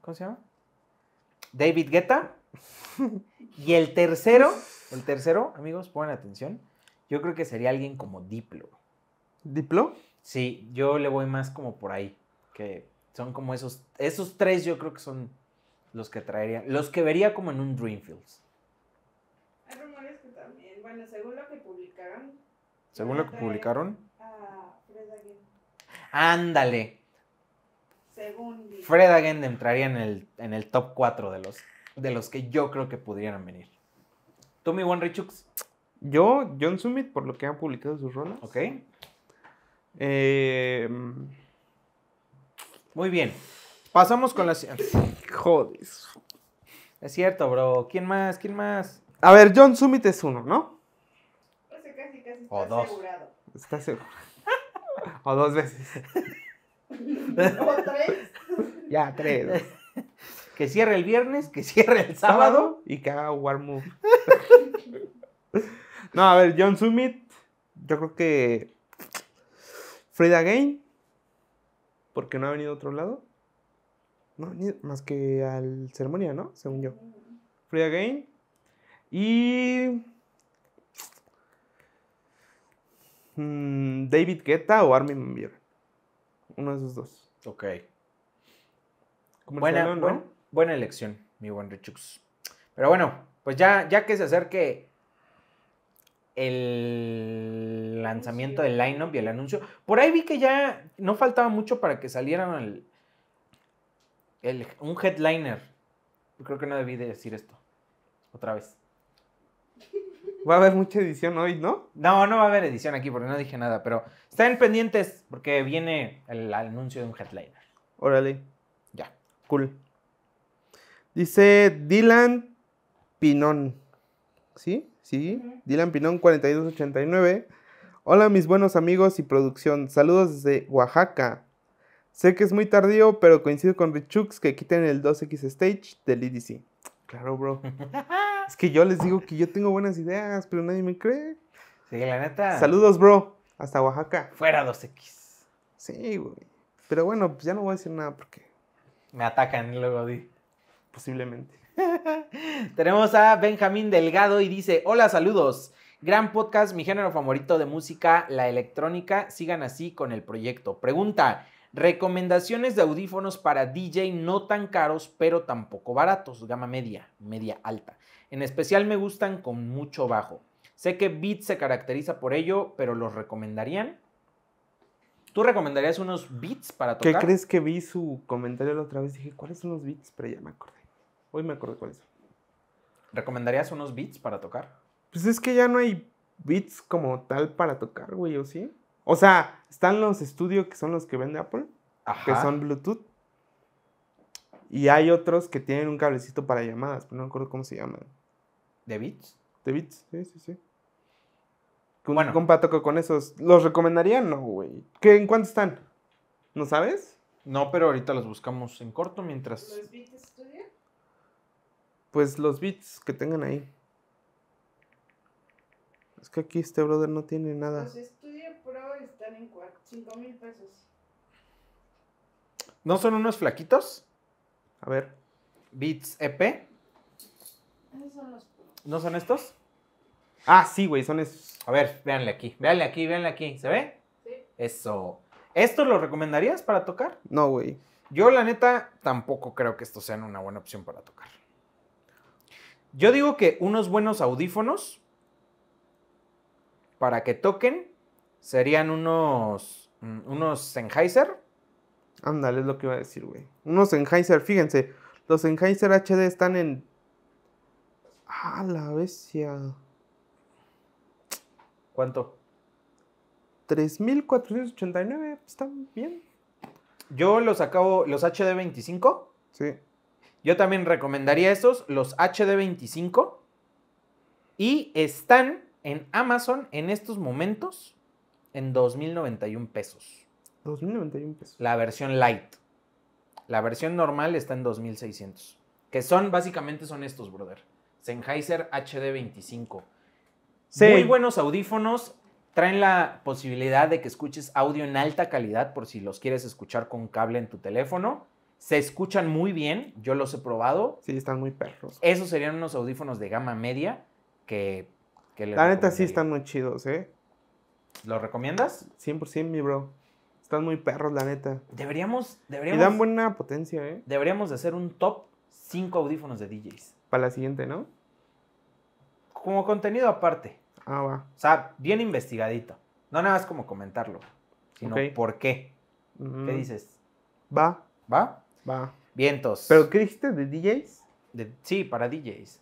¿cómo se llama? David Guetta. y el tercero, el tercero, amigos, pongan atención, yo creo que sería alguien como Diplo. ¿Diplo? Sí, yo le voy más como por ahí, que son como esos, esos tres yo creo que son los que traería, los que vería como en un Dreamfields. Hay rumores que también, bueno, según lo que publicaron. ¿Según lo que publicaron? Ándale. Según. Fred Again entraría en el, en el top 4 de los, de los que yo creo que pudieran venir. ¿Tú, mi buen Richux? Yo, John Summit, por lo que han publicado sus rolas. Ok. Eh, Muy bien. Pasamos con la jodes. Es cierto, bro. ¿Quién más? ¿Quién más? A ver, John Summit es uno, ¿no? o dos. Está seguro. o dos veces. o tres. Ya, tres. que cierre el viernes, que cierre el sábado, y que haga warm no, a ver, John Summit. Yo creo que. Frida Gain. Porque no ha venido a otro lado más que al ceremonia, ¿no? Según yo. Free Again. Y. Mm, David Guetta o Armin Van Uno de esos dos. Ok. Buena, buena elección, mi buen Richux. Pero bueno, pues ya, ya que se acerque el lanzamiento del line-up y el anuncio, por ahí vi que ya no faltaba mucho para que salieran el, un headliner. Yo creo que no debí decir esto. Otra vez. Va a haber mucha edición hoy, ¿no? No, no va a haber edición aquí porque no dije nada, pero estén pendientes porque viene el anuncio de un headliner. Órale. Ya. Cool. Dice Dylan Pinón. ¿Sí? ¿Sí? Dylan Pinón 4289. Hola mis buenos amigos y producción. Saludos desde Oaxaca. Sé que es muy tardío, pero coincido con Richux que quiten el 2X Stage del EDC. Claro, bro. es que yo les digo que yo tengo buenas ideas, pero nadie me cree. Sí, la neta. Saludos, bro. Hasta Oaxaca. Fuera 2X. Sí, güey. Pero bueno, pues ya no voy a decir nada porque. Me atacan luego, di. Posiblemente. Tenemos a Benjamín Delgado y dice: Hola, saludos. Gran podcast, mi género favorito de música, la electrónica. Sigan así con el proyecto. Pregunta. Recomendaciones de audífonos para DJ no tan caros, pero tampoco baratos, gama media, media alta. En especial me gustan con mucho bajo. Sé que Beats se caracteriza por ello, pero los recomendarían. ¿Tú recomendarías unos Beats para tocar? ¿Qué crees que vi su comentario la otra vez? Dije, ¿cuáles son los Beats? Pero ya me acordé. Hoy me acordé cuáles son. ¿Recomendarías unos Beats para tocar? Pues es que ya no hay Beats como tal para tocar, güey, ¿o sí? O sea, están los estudios que son los que vende Apple, que son Bluetooth. Y hay otros que tienen un cablecito para llamadas, pero no recuerdo cómo se llaman. ¿De bits? De bits, sí, sí, sí. bueno. compa con esos. ¿Los recomendaría? No, güey. ¿Qué, ¿En cuánto están? ¿No sabes? No, pero ahorita los buscamos en corto mientras. ¿Los Beats Studio? Pues los bits que tengan ahí. Es que aquí este brother no tiene nada. 5 mil pesos. ¿No son unos flaquitos? A ver. Beats EP. ¿No son estos? Ah, sí, güey, son esos. A ver, véanle aquí, véanle aquí, véanle aquí. ¿Se ve? Sí. Eso. ¿Esto lo recomendarías para tocar? No, güey. Yo, la neta, tampoco creo que estos sean una buena opción para tocar. Yo digo que unos buenos audífonos para que toquen serían unos Mm, ¿Unos Sennheiser? Ándale, es lo que iba a decir, güey. Unos Sennheiser, fíjense. Los Sennheiser HD están en. ¡Ah, la bestia! ¿Cuánto? 3.489, están bien. Yo los acabo, los HD25. Sí. Yo también recomendaría estos, los HD25. Y están en Amazon en estos momentos en 2.091 pesos. 2.091 pesos. La versión light. La versión normal está en 2.600. Que son, básicamente son estos, brother. Sennheiser HD25. Muy buenos audífonos. Traen la posibilidad de que escuches audio en alta calidad por si los quieres escuchar con cable en tu teléfono. Se escuchan muy bien, yo los he probado. Sí, están muy perros. Esos serían unos audífonos de gama media que... que la neta sí están muy chidos, ¿eh? ¿Lo recomiendas? 100% mi bro. Están muy perros, la neta. Deberíamos, deberíamos. dan buena potencia, ¿eh? Deberíamos de hacer un top 5 audífonos de DJs. Para la siguiente, ¿no? Como contenido aparte. Ah, va. O sea, bien investigadito. No nada más como comentarlo, sino por qué. Mm. ¿Qué dices? Va. ¿Va? Va. Vientos. ¿Pero qué dijiste de DJs? sí, para DJs.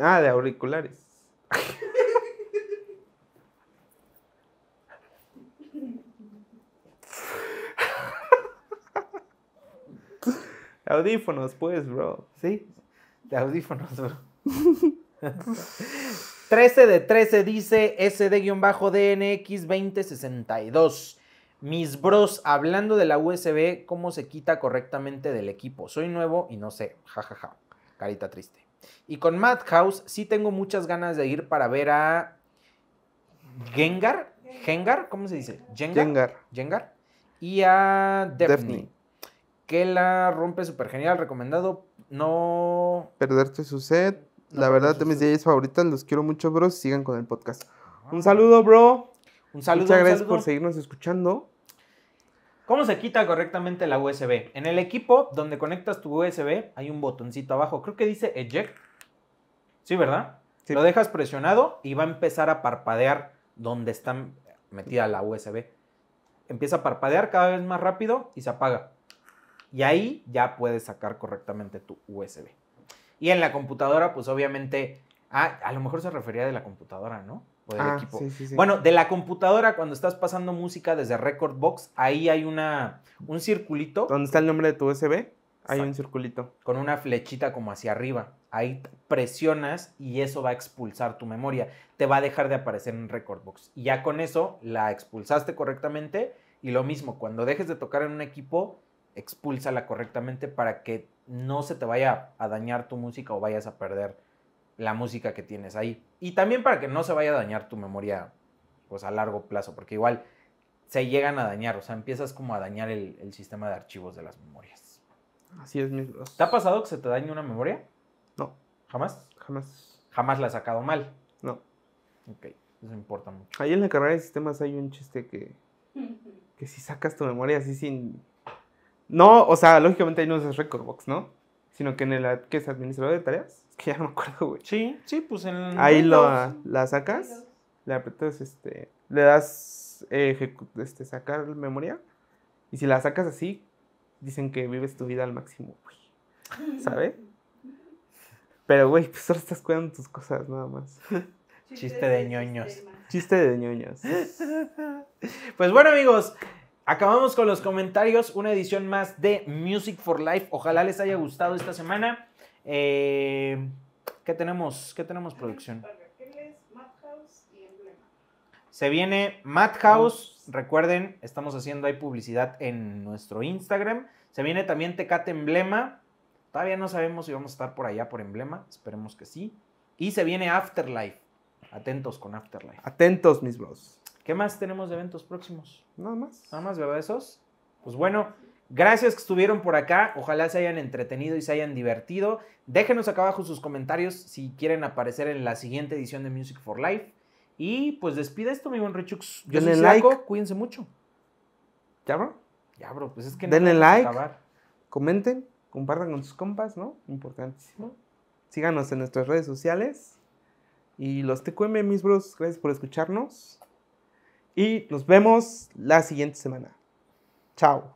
Ah, de auriculares. Audífonos, pues, bro. Sí, de audífonos, bro. 13 de 13 dice SD-DNX2062. Mis bros, hablando de la USB, ¿cómo se quita correctamente del equipo? Soy nuevo y no sé. Jajaja. Ja, ja. Carita triste. Y con Madhouse sí tengo muchas ganas de ir para ver a Gengar. Gengar, ¿cómo se dice? ¿Gengar? ¿Gengar? Y a Defni que la rompe súper genial, recomendado. No. Perderte su set. la verdad, de mis DJs favoritas, los quiero mucho, bro. Sigan con el podcast. Ah. un saludo, bro. Un saludo. Muchas gracias por seguirnos escuchando. ¿Cómo se quita correctamente la USB? En el equipo donde conectas tu USB hay un botoncito abajo, creo que dice eject. Sí, ¿verdad? Lo dejas presionado y va a empezar a parpadear donde está metida la USB. Empieza a parpadear cada vez más rápido y se apaga. Y ahí ya puedes sacar correctamente tu USB. Y en la computadora, pues obviamente, ah, a lo mejor se refería de la computadora, ¿no? O del ah, equipo. Bueno, de la computadora, cuando estás pasando música desde Record Box, ahí hay una, un circulito. Donde está el nombre de tu USB? Hay un circulito. Con una flechita como hacia arriba. Ahí presionas y eso va a expulsar tu memoria. Te va a dejar de aparecer en Record Box. Y ya con eso la expulsaste correctamente. Y lo mismo, cuando dejes de tocar en un equipo, expúlsala correctamente para que no se te vaya a dañar tu música o vayas a perder la música que tienes ahí. Y también para que no se vaya a dañar tu memoria pues a largo plazo, porque igual se llegan a dañar, o sea, empiezas como a dañar el, sistema de archivos de las memorias. Así es, mis ¿Te ha pasado que se te dañe una memoria? No. ¿Jamás? Jamás. ¿Jamás la has sacado mal? No. Ok, eso importa mucho. Ahí en la carrera de sistemas hay un chiste que, que si sacas tu memoria así sin no, o sea, lógicamente ahí no es Recordbox, ¿no? Sino que en el que es administrador de tareas. que ya no me acuerdo, güey. Sí, sí, pues en Ahí la sacas, le apretas este, le das eh, este, sacar memoria. Y si la sacas así, dicen que vives tu vida al máximo, güey. ¿Sabes? Pero, güey, pues solo estás cuidando tus cosas, nada más. Chiste de ñoños. Chiste de ñoños. Pues bueno, amigos, Acabamos con los comentarios, una edición más de Music for Life. Ojalá les haya gustado esta semana. Eh, ¿Qué tenemos? ¿Qué tenemos producción? Se viene Madhouse. Recuerden, estamos haciendo ahí publicidad en nuestro Instagram. Se viene también Tecate Emblema. Todavía no sabemos si vamos a estar por allá por Emblema. Esperemos que sí. Y se viene Afterlife. Atentos con Afterlife. Atentos, mis bros. ¿Qué más tenemos de eventos próximos? Nada más. Nada más, ¿verdad? Esos. Pues bueno, Gracias que estuvieron por acá. Ojalá se hayan entretenido y se hayan divertido. Déjenos acá abajo sus comentarios si quieren aparecer en la siguiente edición de Music for Life. Y pues despide esto, mi buen Richux. Yo Denle like. Cuídense mucho. ¿Ya, bro? Ya, bro. Pues es que Denle like. Comenten. Compartan con sus compas, ¿no? Importantísimo. Síganos en nuestras redes sociales. Y los TQM, mis bros. Gracias por escucharnos y nos vemos la siguiente semana. Chao.